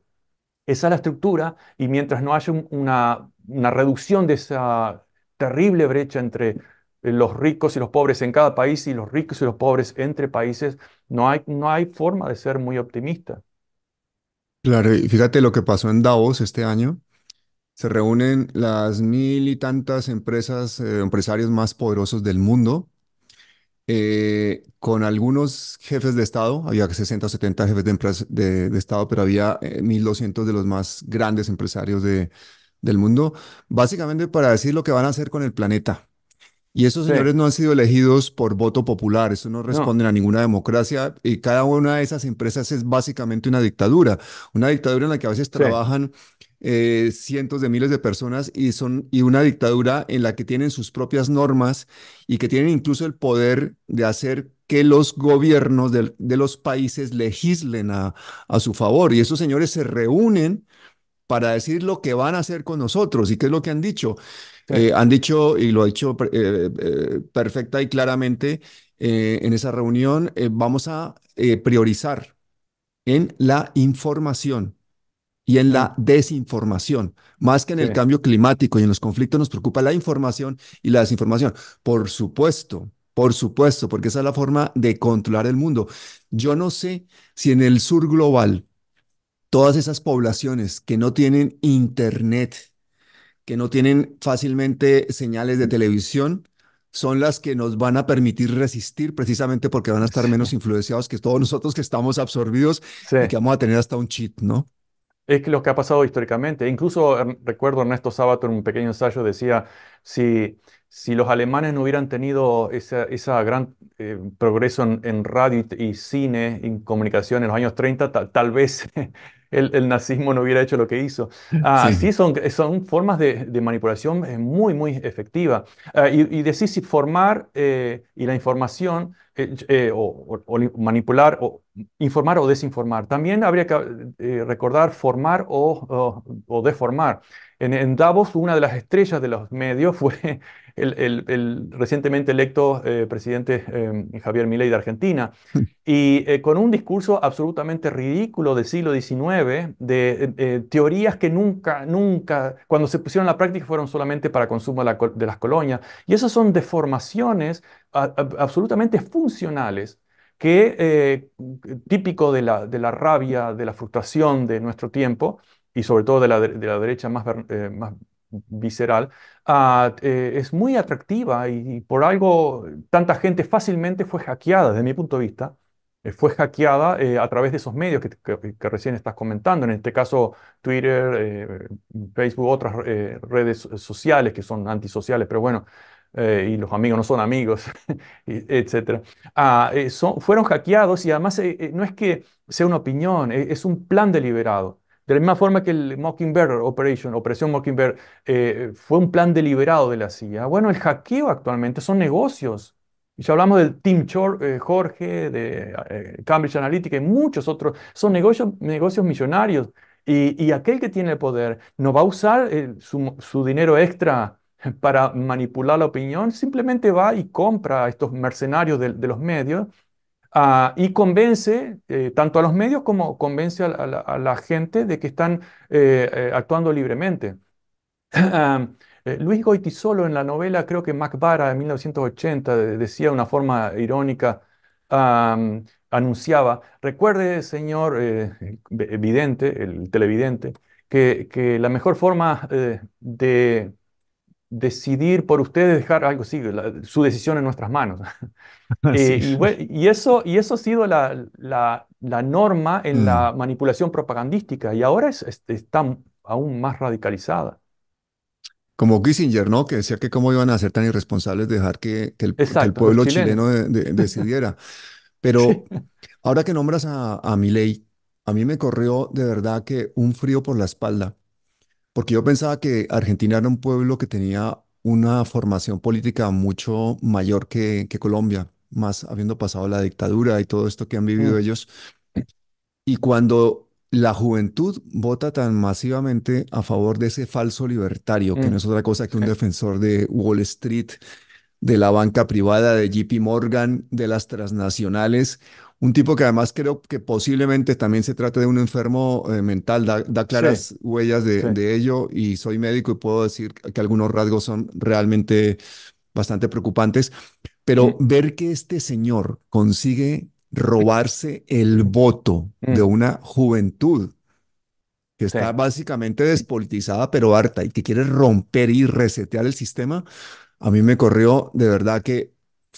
Esa es la estructura y mientras no haya una una reducción de esa terrible brecha entre eh, los ricos y los pobres en cada país y los ricos y los pobres entre países, no hay, no hay forma de ser muy optimista. Claro, y fíjate lo que pasó en Davos este año. Se reúnen las mil y tantas empresas, eh, empresarios más poderosos del mundo, eh, con algunos jefes de Estado, había 60 o 70 jefes de, de, Estado, pero había 1.200 de los más grandes empresarios de, del mundo, básicamente para decir lo que van a hacer con el planeta. Y esos señores no han sido elegidos por voto popular, eso no responde a ninguna democracia y cada una de esas empresas es básicamente una dictadura, una dictadura en la que a veces trabajan eh, cientos de miles de personas y son y una dictadura en la que tienen sus propias normas y que tienen incluso el poder de hacer que los gobiernos de, los países legislen a, a su favor. Y esos señores se reúnen para decir lo que van a hacer con nosotros y qué es lo que han dicho. Eh, han dicho, y lo ha dicho eh, eh, perfecta y claramente en esa reunión, vamos a priorizar en la información y en la desinformación. Más que en el cambio climático y en los conflictos nos preocupa la información y la desinformación. Por supuesto, por supuesto, porque esa es la forma de controlar el mundo. Yo no sé si en el sur global todas esas poblaciones que no tienen internet, que no tienen fácilmente señales de televisión, son las que nos van a permitir resistir precisamente porque van a estar menos influenciados que todos nosotros que estamos absorbidos y que vamos a tener hasta un cheat, ¿no? Es lo que ha pasado históricamente. Incluso em, recuerdo Ernesto Sábato en un pequeño ensayo decía, si, si los alemanes no hubieran tenido ese esa gran eh, progreso en, radio y, cine, en comunicación en los años 30, tal vez el, nazismo no hubiera hecho lo que hizo. Ah, sí. son, son formas de, manipulación eh, muy, muy efectivas. Ah, y, decir si formar eh, y la información, o, manipular, o informar o desinformar. También habría que recordar formar o, o deformar. En, Davos, una de las estrellas de los medios fue el, recientemente electo eh, presidente eh, Javier Milei de Argentina, hmm. y eh, con un discurso absolutamente ridículo del siglo XIX, de teorías que nunca, nunca, cuando se pusieron a la práctica fueron solamente para consumo de, las colonias, y esas son deformaciones absolutamente funcionales que típico de la rabia, de la frustración de nuestro tiempo, y sobre todo de la, de la derecha más, eh, más visceral, ah, eh, es muy atractiva y, por algo tanta gente fácilmente fue hackeada, desde mi punto de vista, eh, fue hackeada a través de esos medios que, que, recién estás comentando, en este caso Twitter, Facebook, otras redes sociales que son antisociales, pero bueno. y los amigos no son amigos, etc. Ah, fueron hackeados y además no es que sea una opinión, es un plan deliberado. De la misma forma que el Mockingbird Operation, Operación Mockingbird, eh, fue un plan deliberado de la CIA. Bueno, el hackeo actualmente son negocios. ya hablamos del Team eh, Jorge, de eh, Cambridge Analytica y muchos otros. Son negocios, negocios millonarios. Y, y, aquel que tiene el poder no va a usar su, su, dinero extra para manipular la opinión, simplemente va y compra a estos mercenarios de los medios Ah, y convence eh, tanto a los medios como convence a, la, gente de que están eh, eh, actuando libremente. Ah, Luis Goitisolo en la novela, creo que Macbara de 1980, decía de una forma irónica, anunciaba, recuerde, señor evidente el televidente, que la mejor forma de decidir por ustedes, dejar algo así, su decisión en nuestras manos. Eh, y, eso, y eso ha sido la, norma en la mm. manipulación propagandística y ahora está aún más radicalizada. Como Kissinger, ¿no? Que decía que cómo iban a ser tan irresponsables dejar que, el, pueblo chileno decidiera. Pero ahora que nombras a, a a mí me corrió de verdad que un frío por la espalda porque yo pensaba que Argentina era un pueblo que tenía una formación política mucho mayor que, Colombia, más habiendo pasado la dictadura y todo esto que han vivido mm. ellos. Y cuando la juventud vota tan masivamente a favor de ese falso libertario, que mm. no es otra cosa que un defensor de Wall Street, de la banca privada, de JP Morgan, de las transnacionales, un tipo que además creo que posiblemente también se trate de un enfermo eh, mental, da, claras huellas de, ello y soy médico y puedo decir que algunos rasgos son realmente bastante preocupantes, pero ver que este señor consigue robarse el voto mm. de una juventud que está básicamente despolitizada pero harta y que quiere romper y resetear el sistema, a mí me corrió de verdad que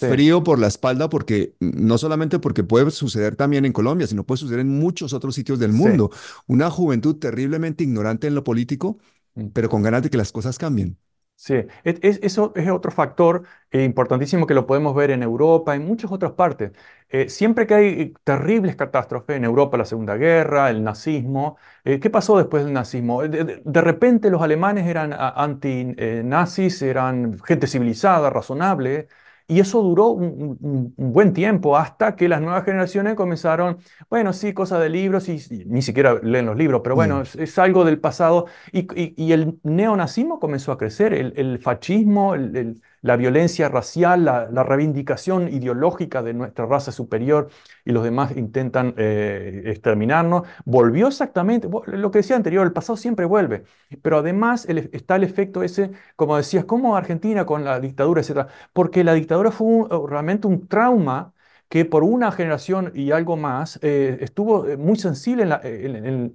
frío por la espalda porque mm, no solamente porque puede suceder también en Colombia, sino puede suceder en muchos otros sitios del mundo. Una juventud terriblemente ignorante en lo político, mm. pero con ganas de que las cosas cambien. Sí, es, eso es otro factor eh, importantísimo que lo podemos ver en Europa, en muchas otras partes. Eh, siempre que hay eh, terribles catástrofes, en Europa la Segunda Guerra, el nazismo, ¿qué pasó después del nazismo? De, de repente los alemanes eran ah, antinazis, eran gente civilizada, razonable, y eso duró un, buen tiempo hasta que las nuevas generaciones comenzaron, bueno, sí, cosas de libros, y, ni siquiera leen los libros, pero bueno, mm. es, algo del pasado. Y, el neonazismo comenzó a crecer, el, fascismo, el la violencia racial, la, reivindicación ideológica de nuestra raza superior y los demás intentan eh, exterminarnos, volvió exactamente, lo que decía anterior, el pasado siempre vuelve, pero además está el efecto ese, como decías, como Argentina con la dictadura, etcétera, porque la dictadura fue realmente un trauma que por una generación y algo más eh, estuvo eh, muy sensible en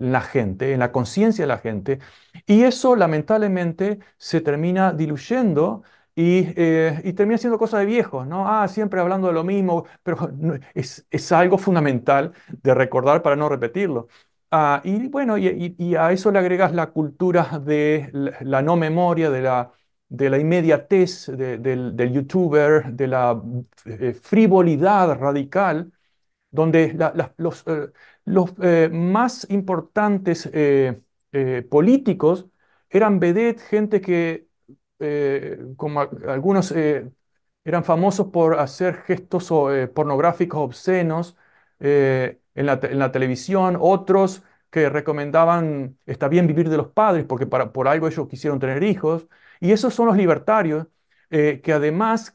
la gente, en la conciencia de la gente, y eso lamentablemente se termina diluyendo eh, y, termina siendo cosa de viejos, ¿no? Ah, siempre hablando de lo mismo, pero es, es algo fundamental de recordar para no repetirlo. Ah, y bueno, y, a eso le agregas la cultura de la, no memoria, de la, de la inmediatez del, youtuber, de la eh, frivolidad radical, donde los, eh, los más importantes políticos eran vedettes, gente que eh, como algunos eh, eran famosos por hacer gestos eh, pornográficos obscenos en la, televisión, otros que recomendaban, está bien vivir de los padres, porque para, por algo ellos quisieron tener hijos, y esos son los libertarios, que además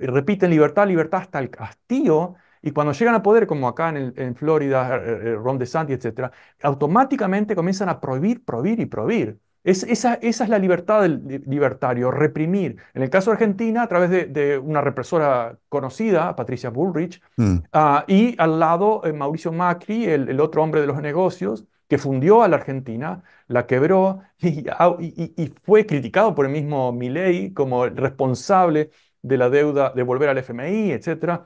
repiten libertad, libertad hasta el castillo, y cuando llegan a poder, como acá en, Florida en Florida, Ron DeSantis, etc., automáticamente comienzan a prohibir, prohibir y prohibir esa, es la libertad del libertario, reprimir. En el caso de Argentina, a través de, una represora conocida, Patricia Bullrich, mm. ah, y al lado eh, Mauricio Macri, el, otro hombre de los negocios, que fundió a la Argentina, la quebró y, fue criticado por el mismo Milei como el responsable de la deuda de volver al FMI, etc.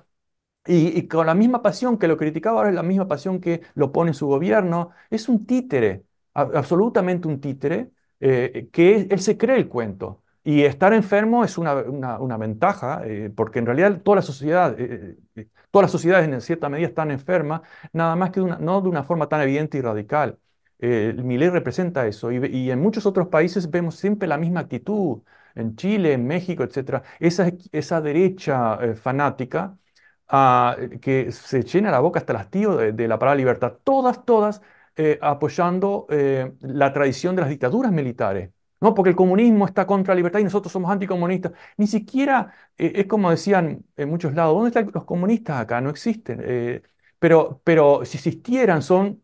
Y, con la misma pasión que lo criticaba, ahora es la misma pasión que lo pone su gobierno. Es un títere, absolutamente un títere eh, que él, se cree el cuento. Y estar enfermo es una, una, ventaja, eh, porque en realidad toda la sociedad, eh, todas las sociedades en cierta medida están enfermas, nada más que de una, no de una forma tan evidente y radical. mi ley representa eso. Y, en muchos otros países vemos siempre la misma actitud, en Chile, en México, etc. Esa, esa derecha fanática ah, que se llena la boca hasta las tíos de, de la palabra libertad. Todas, todas eh, apoyando eh, la tradición de las dictaduras militares. No, porque el comunismo está contra la libertad y nosotros somos anticomunistas. Ni siquiera, eh, es como decían en muchos lados, ¿dónde están los comunistas acá? No existen. pero, pero si existieran son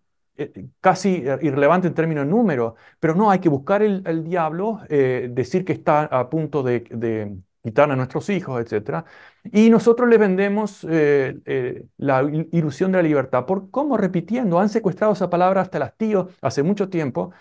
casi irrelevantes en términos de número. pero no, hay que buscar el, diablo, decir que está a punto de, quitar a nuestros hijos, etc. Y nosotros les vendemos eh, eh, la ilusión de la libertad. ¿Por cómo? Repitiendo, han secuestrado esa palabra hasta las tíos hace mucho tiempo.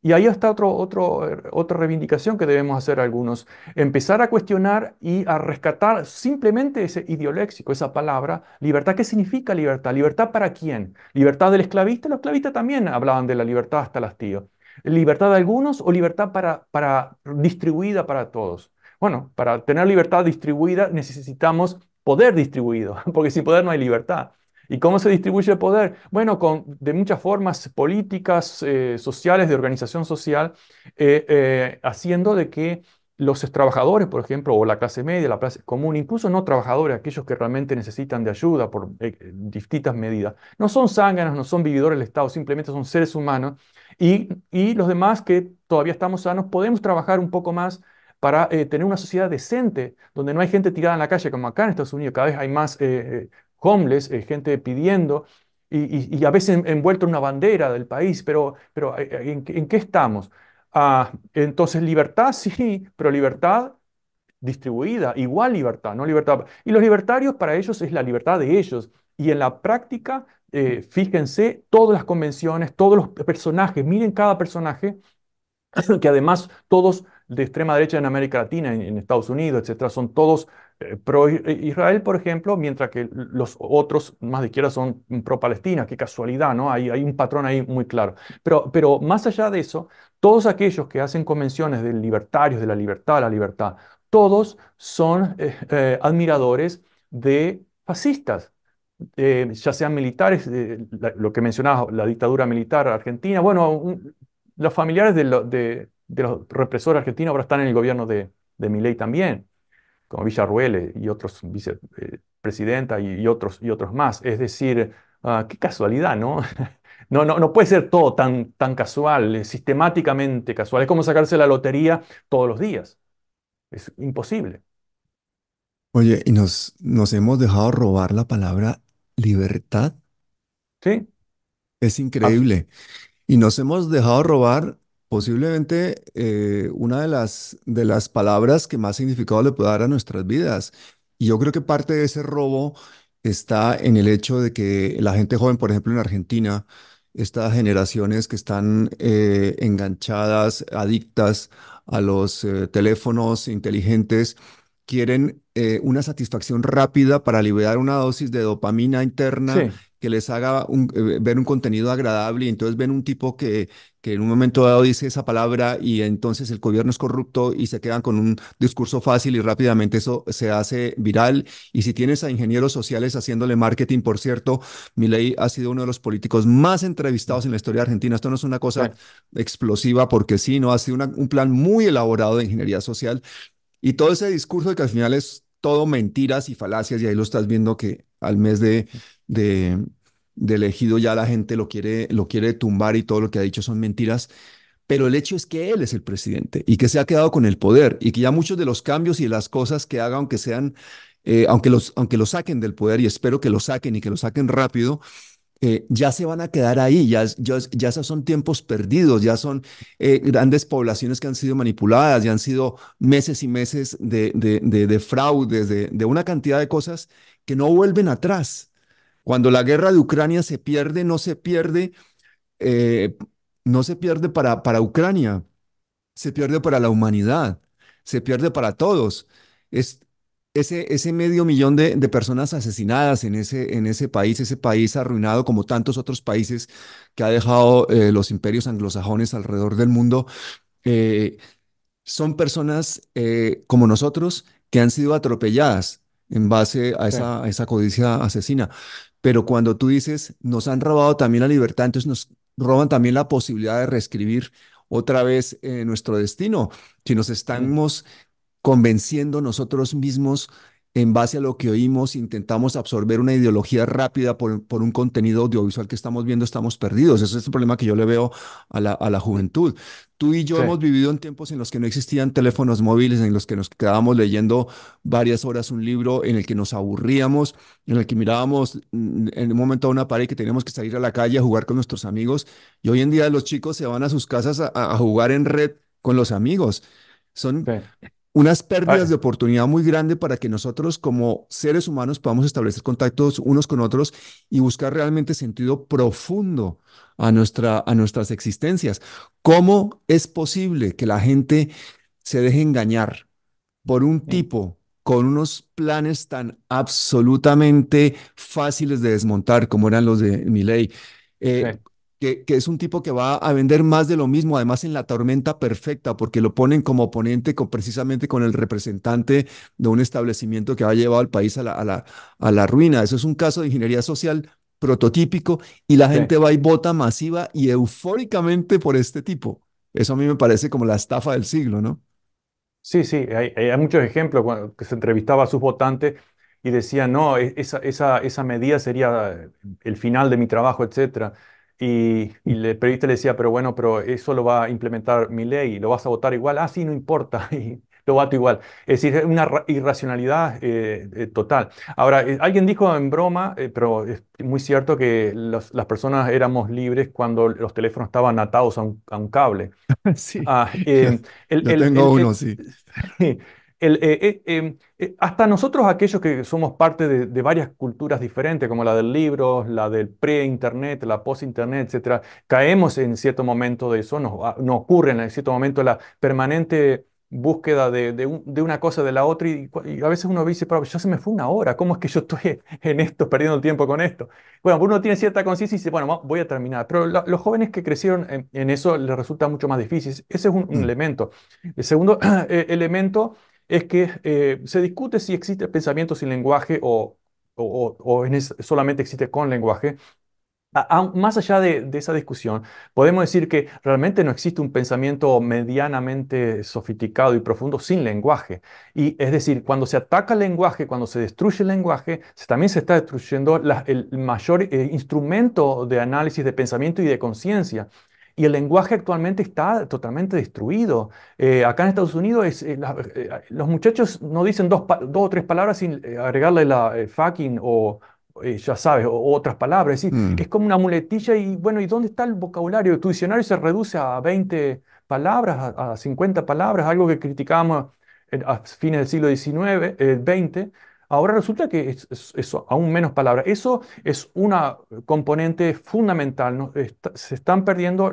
Y ahí está otro, otro, eh, otra reivindicación que debemos hacer algunos. Empezar a cuestionar y a rescatar simplemente ese ideoléxico, esa palabra, libertad. ¿Qué significa libertad? ¿Libertad para quién? ¿Libertad del esclavista? Los esclavistas también hablaban de la libertad hasta las tíos. ¿Libertad de algunos o libertad para, para distribuida para todos? Bueno, para tener libertad distribuida necesitamos poder distribuido, porque sin poder no hay libertad. ¿Y cómo se distribuye el poder? Bueno, con, de muchas formas políticas, eh, sociales, de organización social, eh, eh, haciendo de que los trabajadores, por ejemplo, o la clase media, la clase común, incluso no trabajadores, aquellos que realmente necesitan de ayuda por distintas medidas, no son zánganos, no son vividores del Estado, simplemente son seres humanos. Y, y los demás que todavía estamos sanos, podemos trabajar un poco más para eh, tener una sociedad decente, donde no hay gente tirada en la calle, como acá en Estados Unidos, cada vez hay más eh, eh homeless, eh, gente pidiendo, y, a veces envuelto en una bandera del país, pero, pero ¿en, qué estamos? Ah, entonces, libertad sí, pero libertad distribuida, igual libertad, no libertad. Y los libertarios para ellos es la libertad de ellos. Y en la práctica, fíjense todas las convenciones, todos los personajes, miren cada personaje, que además todos de extrema derecha en América Latina, en, Estados Unidos, etcétera, son todos eh, pro eh, Israel, por ejemplo, mientras que los otros más de izquierda son pro Palestina. Qué casualidad, ¿no? Hay, un patrón ahí muy claro. Pero, pero más allá de eso, todos aquellos que hacen convenciones de libertarios, de la libertad, la libertad, todos son eh, admiradores de fascistas, ya sean militares, lo que mencionaba, la dictadura militar argentina, bueno, los familiares de, de, de los represores argentinos ahora están en el gobierno de, de Milei también, como Villarruel y otros vicepresidenta eh, y, otros, y otros más. Es decir, ah, qué casualidad, ¿no? No, no, no puede ser todo tan, tan casual, sistemáticamente casual. Es como sacarse la lotería todos los días. Es imposible. Oye, y nos, nos hemos dejado robar la palabra libertad. Sí. Es increíble. Y nos hemos dejado robar Posiblemente eh, una de las, de las palabras que más significado le puede dar a nuestras vidas. Y yo creo que parte de ese robo está en el hecho de que la gente joven, por ejemplo, en Argentina, estas generaciones que están eh, enganchadas, adictas a los eh, teléfonos inteligentes, quieren una satisfacción rápida para liberar una dosis de dopamina interna que les haga eh, ver un contenido agradable y entonces ven un tipo que, en un momento dado dice esa palabra y entonces el gobierno es corrupto y se quedan con un discurso fácil y rápidamente eso se hace viral. Y si tienes a ingenieros sociales haciéndole marketing, por cierto, Milei ha sido uno de los políticos más entrevistados en la historia argentina. Esto no es una cosa explosiva porque sí, no, ha sido un plan muy elaborado de ingeniería social. Y todo ese discurso de que al final es todo mentiras y falacias y ahí lo estás viendo que al mes de, de, elegido ya la gente lo quiere, lo quiere tumbar y todo lo que ha dicho son mentiras. Pero el hecho es que él es el presidente y que se ha quedado con el poder y que ya muchos de los cambios y las cosas que haga, aunque sean, eh, aunque, los, aunque lo saquen del poder, y espero que lo saquen y que lo saquen rápido, eh, ya se van a quedar ahí, ya, ya, son tiempos perdidos, ya son eh, grandes poblaciones que han sido manipuladas, ya han sido meses y meses de, de, de, fraudes, de, una cantidad de cosas que no vuelven atrás. Cuando la guerra de Ucrania se pierde, no se pierde, eh, no se pierde para, para Ucrania, se pierde para la humanidad, se pierde para todos. Es, ese, ese medio millón de, personas asesinadas en ese, en ese país, ese país arruinado como tantos otros países que ha dejado eh, los imperios anglosajones alrededor del mundo, eh, son personas eh, como nosotros que han sido atropelladas en base a esa, esa codicia asesina. Pero cuando tú dices, nos han robado también la libertad, entonces nos roban también la posibilidad de reescribir otra vez nuestro destino. Si nos estamos convenciendo nosotros mismos en base a lo que oímos, intentamos absorber una ideología rápida por, un contenido audiovisual que estamos viendo, estamos perdidos. Ese es el problema que yo le veo a la, a la juventud. Tú y yo hemos vivido en tiempos en los que no existían teléfonos móviles, en los que nos quedábamos leyendo varias horas un libro, en el que nos aburríamos, en el que mirábamos mm, en un momento a una pared que teníamos que salir a la calle a jugar con nuestros amigos. Y hoy en día los chicos se van a sus casas a, jugar en red con los amigos. Son, unas pérdidas de oportunidad muy grande para que nosotros como seres humanos podamos establecer contactos unos con otros y buscar realmente sentido profundo a, nuestra, a nuestras existencias. ¿Cómo es posible que la gente se deje engañar por un tipo con unos planes tan absolutamente fáciles de desmontar como eran los de Miley? Eh, que, es un tipo que va a vender más de lo mismo, además en la tormenta perfecta, porque lo ponen como oponente con, precisamente con el representante de un establecimiento que ha llevado al país a la, ruina. Eso es un caso de ingeniería social prototípico y la gente va y vota masiva y eufóricamente por este tipo. Eso a mí me parece como la estafa del siglo, ¿no? Sí, sí, hay, muchos ejemplos cuando se entrevistaba a sus votantes y decía no, e, esa, esa, esa medida sería el final de mi trabajo, etcétera. Y, el periodista le decía, pero bueno, pero eso lo va a implementar mi ley, lo vas a votar igual, ah, sí, no importa, y lo voto igual. Es decir, una irracionalidad eh, eh, total. Ahora, eh, alguien dijo en broma, pero es muy cierto que las personas éramos libres cuando los teléfonos estaban atados a un, cable. Sí, yo, tengo uno, sí. Eh, eh, em, eh, hasta nosotros aquellos que somos parte de, varias culturas diferentes, como la del libro, la del pre-internet, la post-internet, etc., caemos en cierto momento de eso, ah, nos, ocurre en cierto momento la permanente búsqueda de, una cosa de la otra y, a veces uno dice, pero ya se me fue una hora, ¿cómo es que yo estoy en esto, perdiendo el tiempo con esto? Bueno, uno tiene cierta conciencia y dice, bueno, voy a terminar, pero los jóvenes que crecieron en, eso les resulta mucho más difícil, ese es un mm. elemento. El segundo elemento es que eh, se discute si existe pensamiento sin lenguaje o, o, o solamente existe con lenguaje. más allá de, esa discusión, podemos decir que realmente no existe un pensamiento medianamente sofisticado y profundo sin lenguaje. Y es decir, cuando se ataca el lenguaje, cuando se destruye el lenguaje, también se está destruyendo el mayor eh, instrumento de análisis de pensamiento y de conciencia. Y el lenguaje actualmente está totalmente destruido. Eh, acá en Estados Unidos es, eh, eh, los muchachos no dicen dos, o tres palabras sin agregarle la fucking o ya sabes, o, otras palabras. Mm. Es, como una muletilla y bueno, ¿y dónde está el vocabulario? Tu diccionario se reduce a 20 palabras, a, 50 palabras, algo que criticábamos a fines del siglo XIX, XX Ahora resulta que es, aún menos palabras. Eso es una componente fundamental. se están perdiendo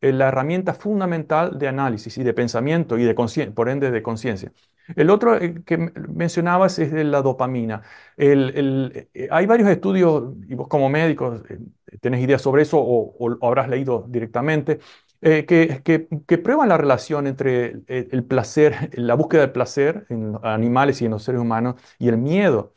eh, la herramienta fundamental de análisis y de pensamiento y de por ende de conciencia. El otro eh, que mencionabas es de la dopamina. Eh, hay varios estudios, y vos como médico tenés ideas sobre eso o habrás leído directamente, eh, que, prueban la relación entre el, placer, la búsqueda del placer en animales y en los seres humanos y el miedo.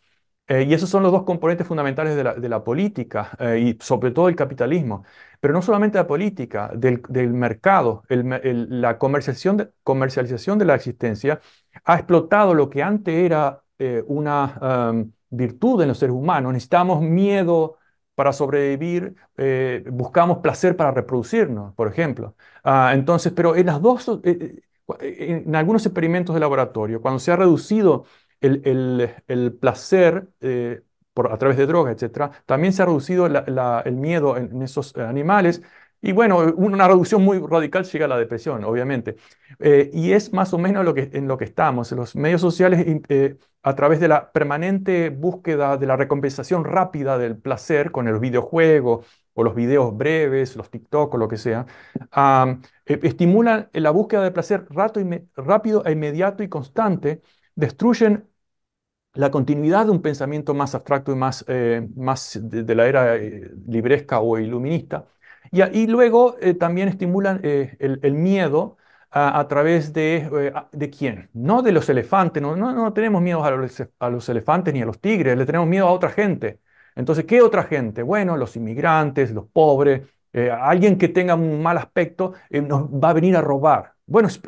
Eh, y esos son los dos componentes fundamentales de la, política eh, y sobre todo el capitalismo. Pero no solamente la política, del, mercado, la comercialización de, la existencia ha explotado lo que antes era una virtud en los seres humanos. Necesitamos miedo, para sobrevivir, eh, buscamos placer para reproducirnos, por ejemplo. Ah, entonces, pero en las dos, eh, eh, en algunos experimentos de laboratorio, cuando se ha reducido el, placer por, a través de drogas, etc., también se ha reducido el miedo en esos animales y bueno, una reducción muy radical llega a la depresión, obviamente. Eh, y es más o menos lo que, en lo que estamos. Los medios sociales, eh, a través de la permanente búsqueda de la recompensación rápida del placer con el videojuego o los videos breves, los TikTok o lo que sea, eh, estimulan la búsqueda de placer rato rápido, e inmediato y constante, destruyen la continuidad de un pensamiento más abstracto y más, más de, la era libresca o iluminista y, luego eh, también estimulan eh, el, miedo a, través de, eh, de quién, no de los elefantes, no, no, no tenemos miedo a los, elefantes ni a los tigres, le tenemos miedo a otra gente. Entonces, ¿qué otra gente? Bueno, los inmigrantes, los pobres, alguien que tenga un mal aspecto nos va a venir a robar. Bueno, es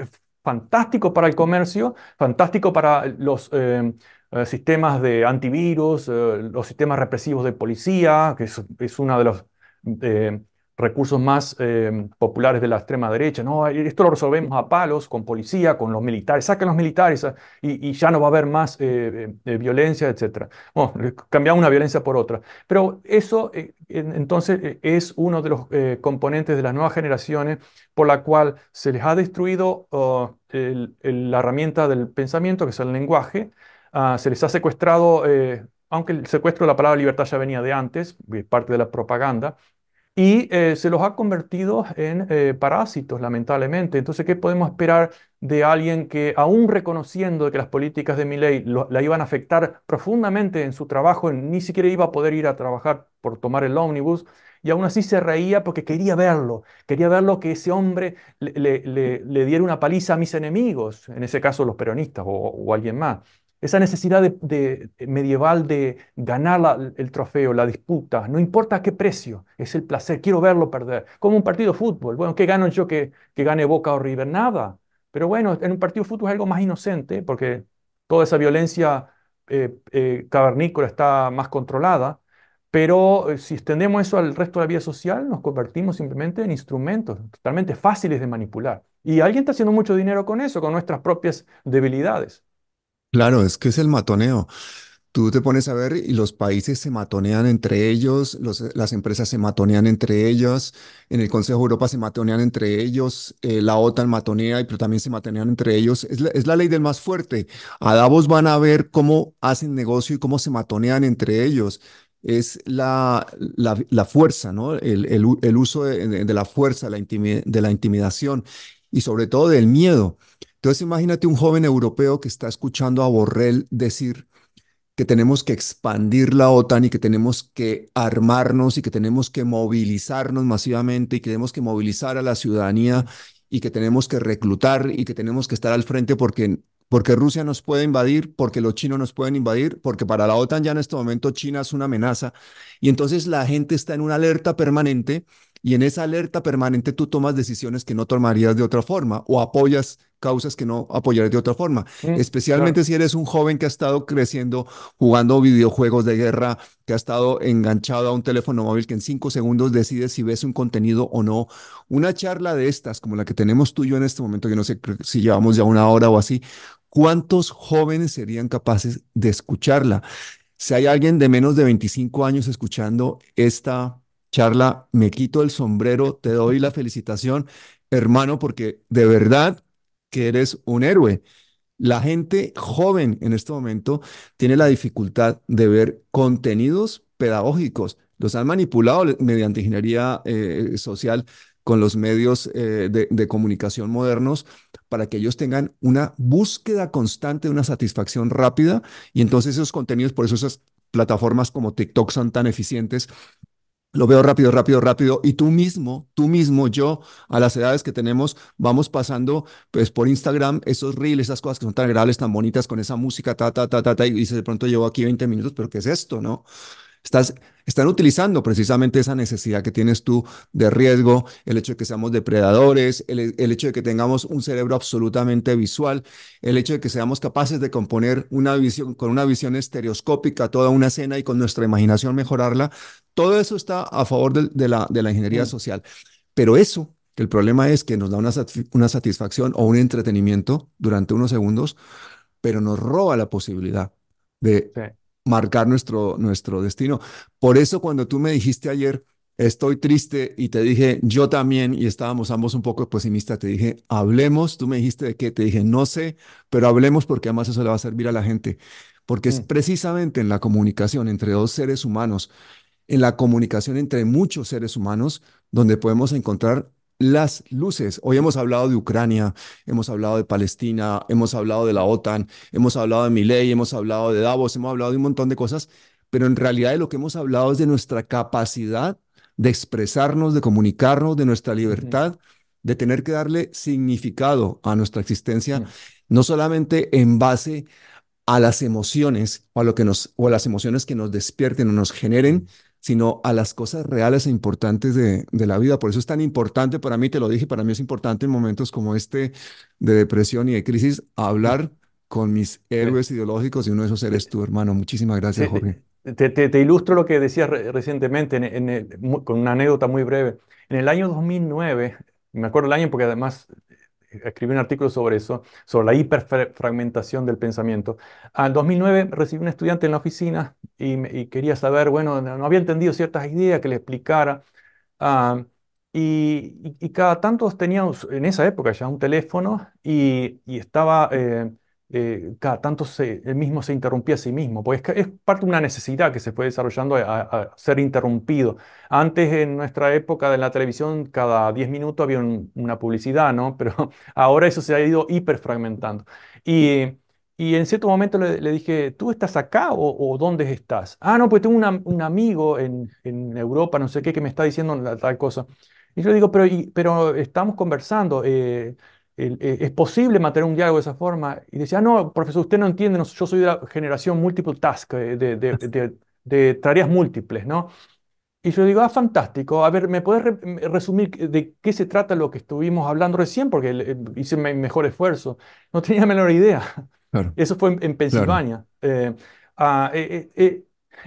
fantástico para el comercio, fantástico para los sistemas de antivirus, los sistemas represivos de policía, que es, una de los recursos más eh, populares de la extrema derecha. No, esto lo resolvemos a palos, con policía, con los militares, saquen los militares ah, y, ya no va a haber más eh, eh, violencia, etc. Bueno, cambiamos una violencia por otra. Pero eso entonces es uno de los componentes de las nuevas generaciones por la cual se les ha destruido oh, la herramienta del pensamiento, que es el lenguaje, ah, se les ha secuestrado aunque el secuestro de la palabra libertad ya venía de antes, parte de la propaganda, y eh, se los ha convertido en eh, parásitos, lamentablemente. Entonces, ¿qué podemos esperar de alguien que, aún reconociendo que las políticas de Milley la iban a afectar profundamente en su trabajo, ni siquiera iba a poder ir a trabajar por tomar el ómnibus, y aún así se reía porque quería verlo, quería verlo que ese hombre le, diera una paliza a mis enemigos, en ese caso los peronistas o, o alguien más? esa necesidad de, medieval de ganar el trofeo, la disputa, no importa a qué precio, es el placer, quiero verlo perder. Como un partido de fútbol, bueno, ¿qué gano yo que, que gane Boca o River? Nada. Pero bueno, en un partido de fútbol es algo más inocente, porque toda esa violencia eh, eh, cavernícola está más controlada. Pero eh, si extendemos eso al resto de la vida social, nos convertimos simplemente en instrumentos totalmente fáciles de manipular. Y alguien está haciendo mucho dinero con eso, con nuestras propias debilidades. Claro, es que es el matoneo. Tú te pones a ver y los países se matonean entre ellos, las empresas se matonean entre ellas, en el Consejo de Europa se matonean entre ellos, eh, la OTAN matonea, y- pero también se matonean entre ellos. Es la, ley del más fuerte. A Davos van a ver cómo hacen negocio y cómo se matonean entre ellos. Es la, la, fuerza, ¿no? El, uso de, la fuerza, la de la intimidación y sobre todo del miedo. Entonces imagínate un joven europeo que está escuchando a Borrell decir que tenemos que expandir la OTAN y que tenemos que armarnos y que tenemos que movilizarnos masivamente y que tenemos que movilizar a la ciudadanía y que tenemos que reclutar y que tenemos que estar al frente porque, porque Rusia nos puede invadir, porque los chinos nos pueden invadir, porque para la OTAN ya en este momento China es una amenaza. Y entonces la gente está en una alerta permanente y en esa alerta permanente tú tomas decisiones que no tomarías de otra forma o apoyas causas que no apoyarías de otra forma. Especialmente si eres un joven que ha estado creciendo jugando videojuegos de guerra, que ha estado enganchado a un teléfono móvil que en cinco segundos decides si ves un contenido o no. Una charla de estas, como la que tenemos tú y yo en este momento, que no sé si llevamos ya una hora o así, ¿cuántos jóvenes serían capaces de escucharla? Si hay alguien de menos de 25 años escuchando esta charla, me quito el sombrero, te doy la felicitación, hermano, porque de verdad que eres un héroe. La gente joven en este momento tiene la dificultad de ver contenidos pedagógicos. Los han manipulado mediante ingeniería eh, social con los medios eh, de, de, comunicación modernos para que ellos tengan una búsqueda constante, una satisfacción rápida. Y entonces esos contenidos, por eso esas plataformas como TikTok son tan eficientes lo veo rápido, rápido, rápido. Y tú mismo, tú mismo, yo, a las edades que tenemos, vamos pasando pues por Instagram esos reels, esas cosas que son tan agradables, tan bonitas, con esa música, ta, ta, ta, ta, y dice de pronto llevo aquí 20 minutos, pero ¿qué es esto, no? Estás, están utilizando precisamente esa necesidad que tienes tú de riesgo, el hecho de que seamos depredadores, el, hecho de que tengamos un cerebro absolutamente visual, el hecho de que seamos capaces de componer una visión, con una visión estereoscópica toda una escena y con nuestra imaginación mejorarla. Todo eso está a favor de, la, de la ingeniería social. Pero eso el problema es que nos da una, una, satisfacción o un entretenimiento durante unos segundos, pero nos roba la posibilidad de marcar nuestro, nuestro destino. Por eso cuando tú me dijiste ayer, estoy triste y te dije, yo también, y estábamos ambos un poco pesimistas, te dije, hablemos, tú me dijiste de qué, te dije, no sé, pero hablemos porque además eso le va a servir a la gente, porque es mm. precisamente en la comunicación entre dos seres humanos, en la comunicación entre muchos seres humanos, donde podemos encontrar las luces. Hoy hemos hablado de Ucrania, hemos hablado de Palestina, hemos hablado de la OTAN, hemos hablado de Milei, hemos hablado de Davos, hemos hablado de un montón de cosas, pero en realidad de lo que hemos hablado es de nuestra capacidad de expresarnos, de comunicarnos, de nuestra libertad, de tener que darle significado a nuestra existencia, mm. no solamente en base a las emociones o a, lo que nos, o las emociones que nos despierten o nos generen, mm sino a las cosas reales e importantes de, la vida. Por eso es tan importante para mí, te lo dije, para mí es importante en momentos como este de depresión y de crisis hablar con mis héroes ideológicos y uno de esos eres tú, hermano. Muchísimas gracias, Jorge. Te, te, ilustro lo que decías recientemente con una anécdota muy breve. En el año 2009, me acuerdo el año porque además escribí un artículo sobre eso, sobre la hiperfragmentación del pensamiento. En 2009 recibí un estudiante en la oficina y, quería saber, bueno, no había entendido ciertas ideas que le explicara. Ah, y, cada tanto teníamos en esa época ya, un teléfono y, estaba... Eh, eh, cada tanto se, él mismo se interrumpía a sí mismo, porque pues es, parte de una necesidad que se fue desarrollando a, ser interrumpido. Antes, en nuestra época de la televisión, cada 10 minutos había una publicidad, ¿no? Pero ahora eso se ha ido hiperfragmentando. Y, y en cierto momento le, dije, ¿tú estás acá o, o, dónde estás? Ah, no, pues tengo un amigo en, Europa, no sé qué, que me está diciendo tal cosa. Y yo le digo, pero, pero estamos conversando. Eh, eh, ¿Es posible mantener un diálogo de esa forma? Y decía, ah, no, profesor, usted no entiende, yo soy de la generación multiple task, eh, de, de, de, tareas múltiples, ¿no? Y yo digo, ah, fantástico, a ver, ¿me puedes resumir de qué se trata lo que estuvimos hablando recién? Porque hice mi mejor esfuerzo. No tenía la menor idea. Eso fue en, Pensilvania. Eh, ah,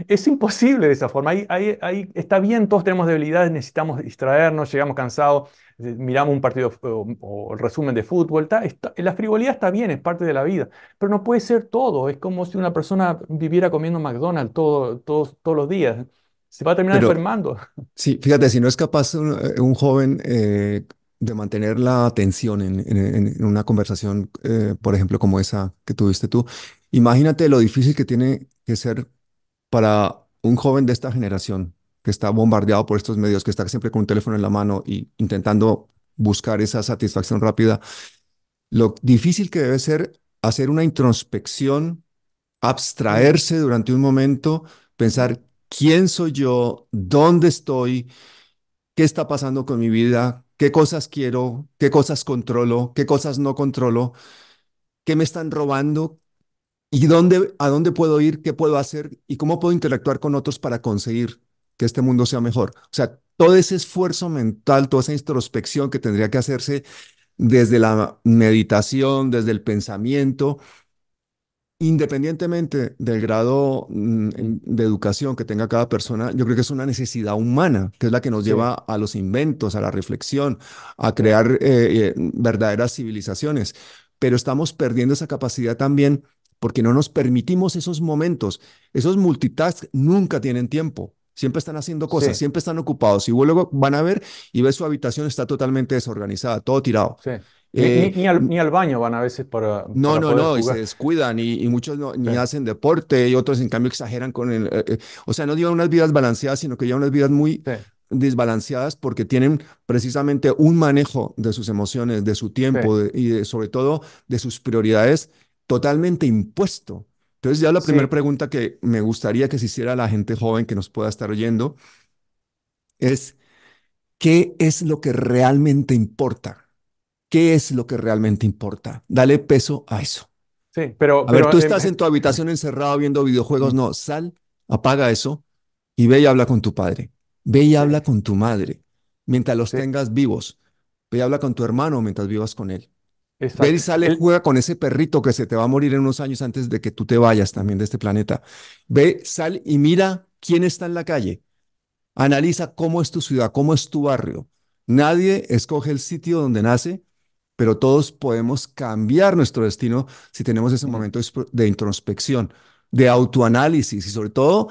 es imposible de esa forma. Ahí, ahí, ahí está bien, todos tenemos debilidades, necesitamos distraernos, llegamos cansados miramos un partido o, el resumen de fútbol, está, la frivolidad está bien, es parte de la vida, pero no puede ser todo, es como si una persona viviera comiendo McDonald's todo, todos los días, se va a terminar enfermando. Sí, fíjate, si no es capaz un, eh, joven eh, de mantener la atención en, una conversación, eh, por ejemplo, como esa que tuviste tú, imagínate lo difícil que tiene que ser para un joven de esta generación que está bombardeado por estos medios, que está siempre con un teléfono en la mano y intentando buscar esa satisfacción rápida, lo difícil que debe ser hacer una introspección, abstraerse durante un momento, pensar quién soy yo, dónde estoy, qué está pasando con mi vida, qué cosas quiero, qué cosas controlo, qué cosas no controlo, qué me están robando y dónde, a dónde puedo ir, qué puedo hacer y cómo puedo interactuar con otros para conseguir que este mundo sea mejor. O sea, todo ese esfuerzo mental, toda esa introspección que tendría que hacerse desde la meditación, desde el pensamiento, independientemente del grado mm, de educación que tenga cada persona, yo creo que es una necesidad humana, que es la que nos lleva a los inventos, a la reflexión, a crear eh, eh, verdaderas civilizaciones. Pero estamos perdiendo esa capacidad también porque no nos permitimos esos momentos. Esos multitask nunca tienen tiempo. Siempre están haciendo cosas, siempre están ocupados. Y luego van a ver y ve su habitación está totalmente desorganizada, todo tirado. Eh, mm ni, al, baño van a veces para. No, no, no, y se descuidan y, muchos no, ni hacen deporte y otros en cambio exageran con el. Eh, eh, o sea, no llevan unas vidas balanceadas, sino que llevan unas vidas muy desbalanceadas porque tienen precisamente un manejo de sus emociones, de su tiempo y sobre todo de sus prioridades totalmente impuesto. Entonces ya la primera pregunta que me gustaría que se hiciera la gente joven que nos pueda estar oyendo es, ¿qué es lo que realmente importa? ¿Qué es lo que realmente importa? Dale peso a eso. Sí, pero... A ver, tú em, estás eh, en tu habitación encerrado viendo videojuegos, mm. no, sal, apaga eso y ve y habla con tu padre, ve y habla con tu madre, mientras los tengas vivos, ve y habla con tu hermano mientras vivas con él. Ve y sale, juega con ese perrito que se te va a morir en unos años antes de que tú te vayas también de este planeta. Ve, sal y mira quién está en la calle. Analiza cómo es tu ciudad, cómo es tu barrio. Nadie escoge el sitio donde nace, pero todos podemos cambiar nuestro destino si tenemos ese momento de introspección, de autoanálisis y sobre todo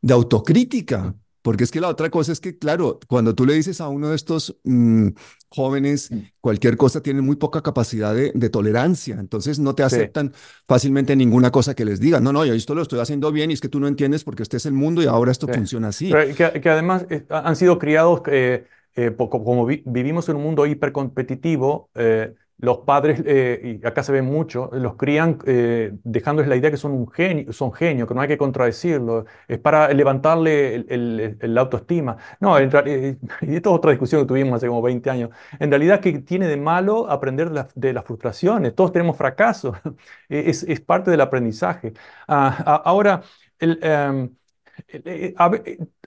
de autocrítica. Porque es que la otra cosa es que, claro, cuando tú le dices a uno de estos mm, jóvenes mm. cualquier cosa, tienen muy poca capacidad de, tolerancia, entonces no te aceptan fácilmente ninguna cosa que les diga No, no, yo esto lo estoy haciendo bien y es que tú no entiendes porque este es el mundo y ahora esto funciona así. que, además eh, han sido criados, eh, eh, como vivimos en un mundo hipercompetitivo, eh, los padres, eh, y acá se ve mucho, los crían eh, dejándoles la idea que son un genio, son genios, que no hay que contradecirlo, es para levantarle la autoestima. No, eh, y esto es otra discusión que tuvimos hace como 20 años. En realidad, ¿qué tiene de malo aprender de, las frustraciones? Todos tenemos fracasos, e, es, parte del aprendizaje. Ah, ahora, em,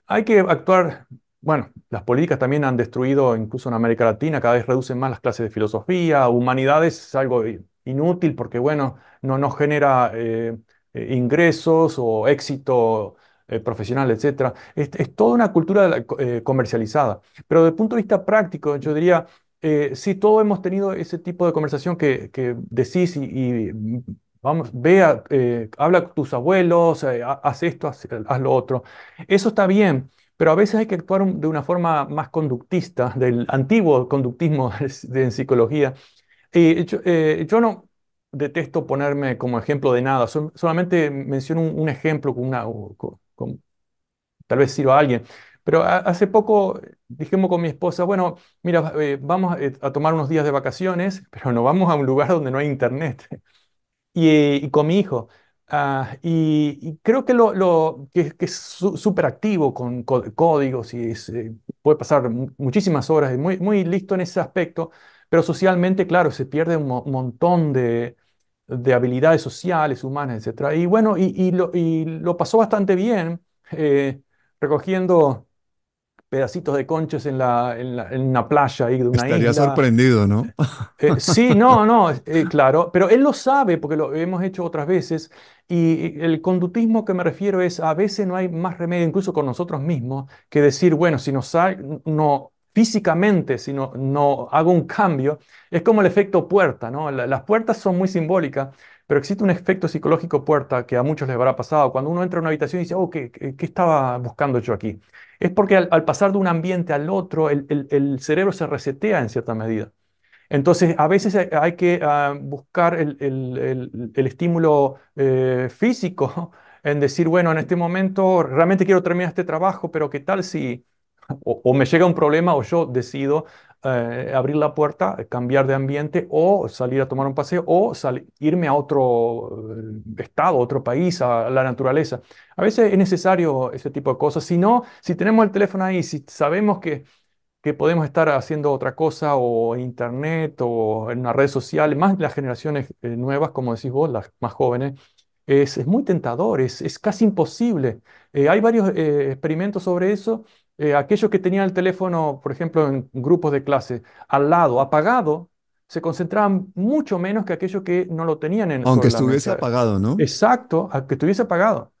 hay que actuar bueno, las políticas también han destruido, incluso en América Latina, cada vez reducen más las clases de filosofía, humanidades es algo inútil porque, bueno, no nos genera eh, eh, ingresos o éxito eh, profesional, etc. Es, toda una cultura comercializada. Pero desde el punto de vista práctico, yo diría, si todos hemos tenido ese tipo de conversación que, decís y, mm, Vamos, vea, habla con tus abuelos, haz esto, haz, lo otro. Eso está bien, pero a veces hay que actuar de una forma más conductista, del antiguo conductismo en psicología. Y eh, yo, no detesto ponerme como ejemplo de nada, solamente menciono un, ejemplo con tal vez sirva a alguien. Pero hace poco dijimos con mi esposa, bueno, mira, eh, vamos eh, a tomar unos días de vacaciones, pero no vamos a un lugar donde no hay internet. y con mi hijo, Ah, y, creo que, lo, que, es súper activo con códigos y eh, puede pasar muchísimas horas, es muy, listo en ese aspecto, pero socialmente, claro, se pierde un, montón de, habilidades sociales, humanas, etc. Y bueno, y, lo, pasó bastante bien, eh, recogiendo pedacitos de conches en, la, en, la, en playa ahí de una Estaría sorprendido, ¿no? Eh, sí, no, no, eh, claro, pero él lo sabe porque lo hemos hecho otras veces y el conductismo que me refiero es a veces no hay más remedio incluso con nosotros mismos que decir, bueno, si nos no físicamente, si no, no hago un cambio, es como el efecto puerta, ¿no? las puertas son muy simbólicas, pero existe un efecto psicológico puerta que a muchos les habrá pasado. Cuando uno entra a una habitación y dice, oh, ¿qué, qué estaba buscando yo aquí? es porque al, pasar de un ambiente al otro, el, cerebro se resetea en cierta medida. Entonces, a veces hay que ah, buscar el, estímulo eh, físico en decir, bueno, en este momento realmente quiero terminar este trabajo, pero ¿qué tal si o me llega un problema o yo decido eh, abrir la puerta, eh, cambiar de ambiente o salir a tomar un paseo o irme a otro eh, estado, otro país, a la naturaleza. A veces es necesario ese tipo de cosas. Si no, si tenemos el teléfono ahí, si sabemos que, que podemos estar haciendo otra cosa o en internet o en una red social, más las generaciones nuevas, como decís vos, las más jóvenes, es, muy tentador, es, casi imposible. hay varios experimentos sobre eso eh, aquellos que tenían el teléfono, por ejemplo, en grupos de clase, al lado, apagado, se concentraban mucho menos que aquellos que no lo tenían en Aunque estuviese apagado, ¿no? Exacto, aunque estuviese apagado.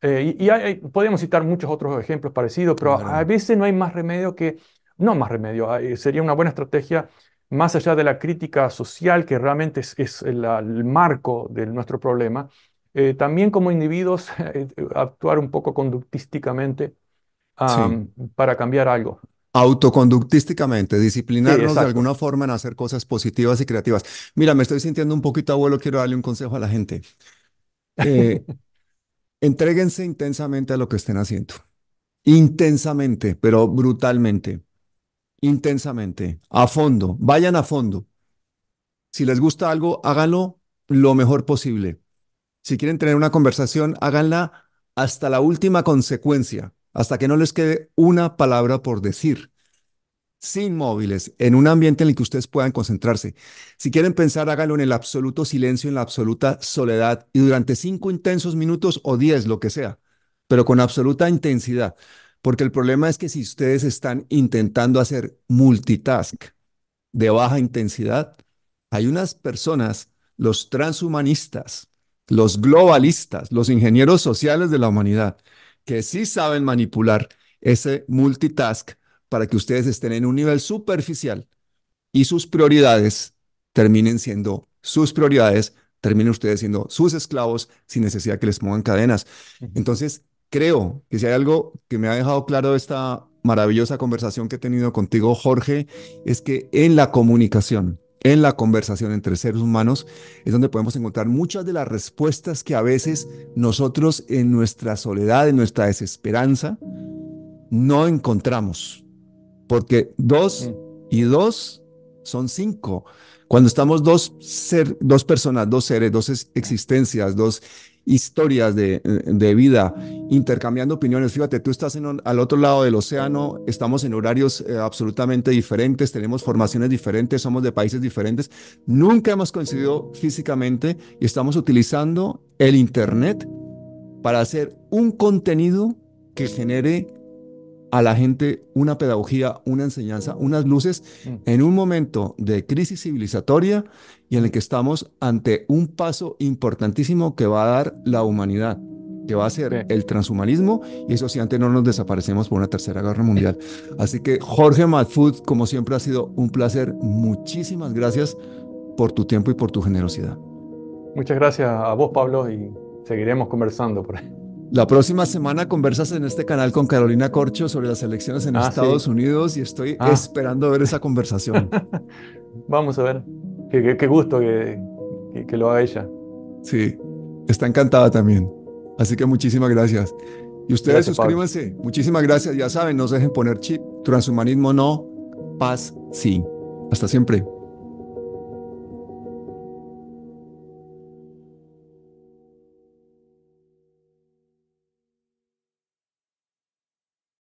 Eh, y, y podemos citar muchos otros ejemplos parecidos, pero a, veces no hay más remedio que, no más remedio, ah, eh, sería una buena estrategia más allá de la crítica social, que realmente es, el, marco de nuestro problema, también como individuos actuar un poco conductísticamente para cambiar algo. Autoconductísticamente, disciplinarnos de alguna forma en hacer cosas positivas y creativas. Mira, me estoy sintiendo un poquito abuelo, quiero darle un consejo a la gente. Eh, entréguense intensamente a lo que estén haciendo. Intensamente, pero brutalmente. Intensamente, a fondo, vayan a fondo. Si les gusta algo, háganlo lo mejor posible. Si quieren tener una conversación, háganla hasta la última consecuencia hasta que no les quede una palabra por decir. Sin móviles, en un ambiente en el que ustedes puedan concentrarse. Si quieren pensar, háganlo en el absoluto silencio, en la absoluta soledad y durante cinco intensos minutos o diez, lo que sea, pero con absoluta intensidad. Porque el problema es que si ustedes están intentando hacer multitask de baja intensidad, hay unas personas, los transhumanistas, los globalistas, los ingenieros sociales de la humanidad, que sí saben manipular ese multitask para que ustedes estén en un nivel superficial y sus prioridades terminen siendo sus prioridades, terminen ustedes siendo sus esclavos sin necesidad que les pongan cadenas. Entonces, creo que si hay algo que me ha dejado claro esta maravillosa conversación que he tenido contigo, Jorge, es que en la comunicación, en la conversación entre seres humanos es donde podemos encontrar muchas de las respuestas que a veces nosotros en nuestra soledad, en nuestra desesperanza, no encontramos. Porque dos y dos son cinco. Cuando estamos dos, ser, dos personas, dos seres, dos existencias, dos historias de, vida, intercambiando opiniones. Fíjate, tú estás en al otro lado del océano, estamos en horarios eh, absolutamente diferentes, tenemos formaciones diferentes, somos de países diferentes, nunca hemos coincidido físicamente y estamos utilizando el Internet para hacer un contenido que genere a la gente una pedagogía, una enseñanza, unas luces mm. en un momento de crisis civilizatoria y en el que estamos ante un paso importantísimo que va a dar la humanidad, que va a ser el transhumanismo y eso si antes no nos desaparecemos por una tercera guerra mundial. Así que Jorge Madfood, como siempre ha sido un placer, muchísimas gracias por tu tiempo y por tu generosidad. Muchas gracias a vos, Pablo, y seguiremos conversando por ahí. La próxima semana conversas en este canal con Carolina Corcho sobre las elecciones en ah, Estados Unidos y estoy ah. esperando ver esa conversación. Vamos a ver. Qué, gusto que, que, lo haga ella. Sí, está encantada también. Así que muchísimas gracias. Y ustedes suscríbanse. Muchísimas gracias. Ya saben, no se dejen poner chip. Transhumanismo no, paz sí. Hasta siempre.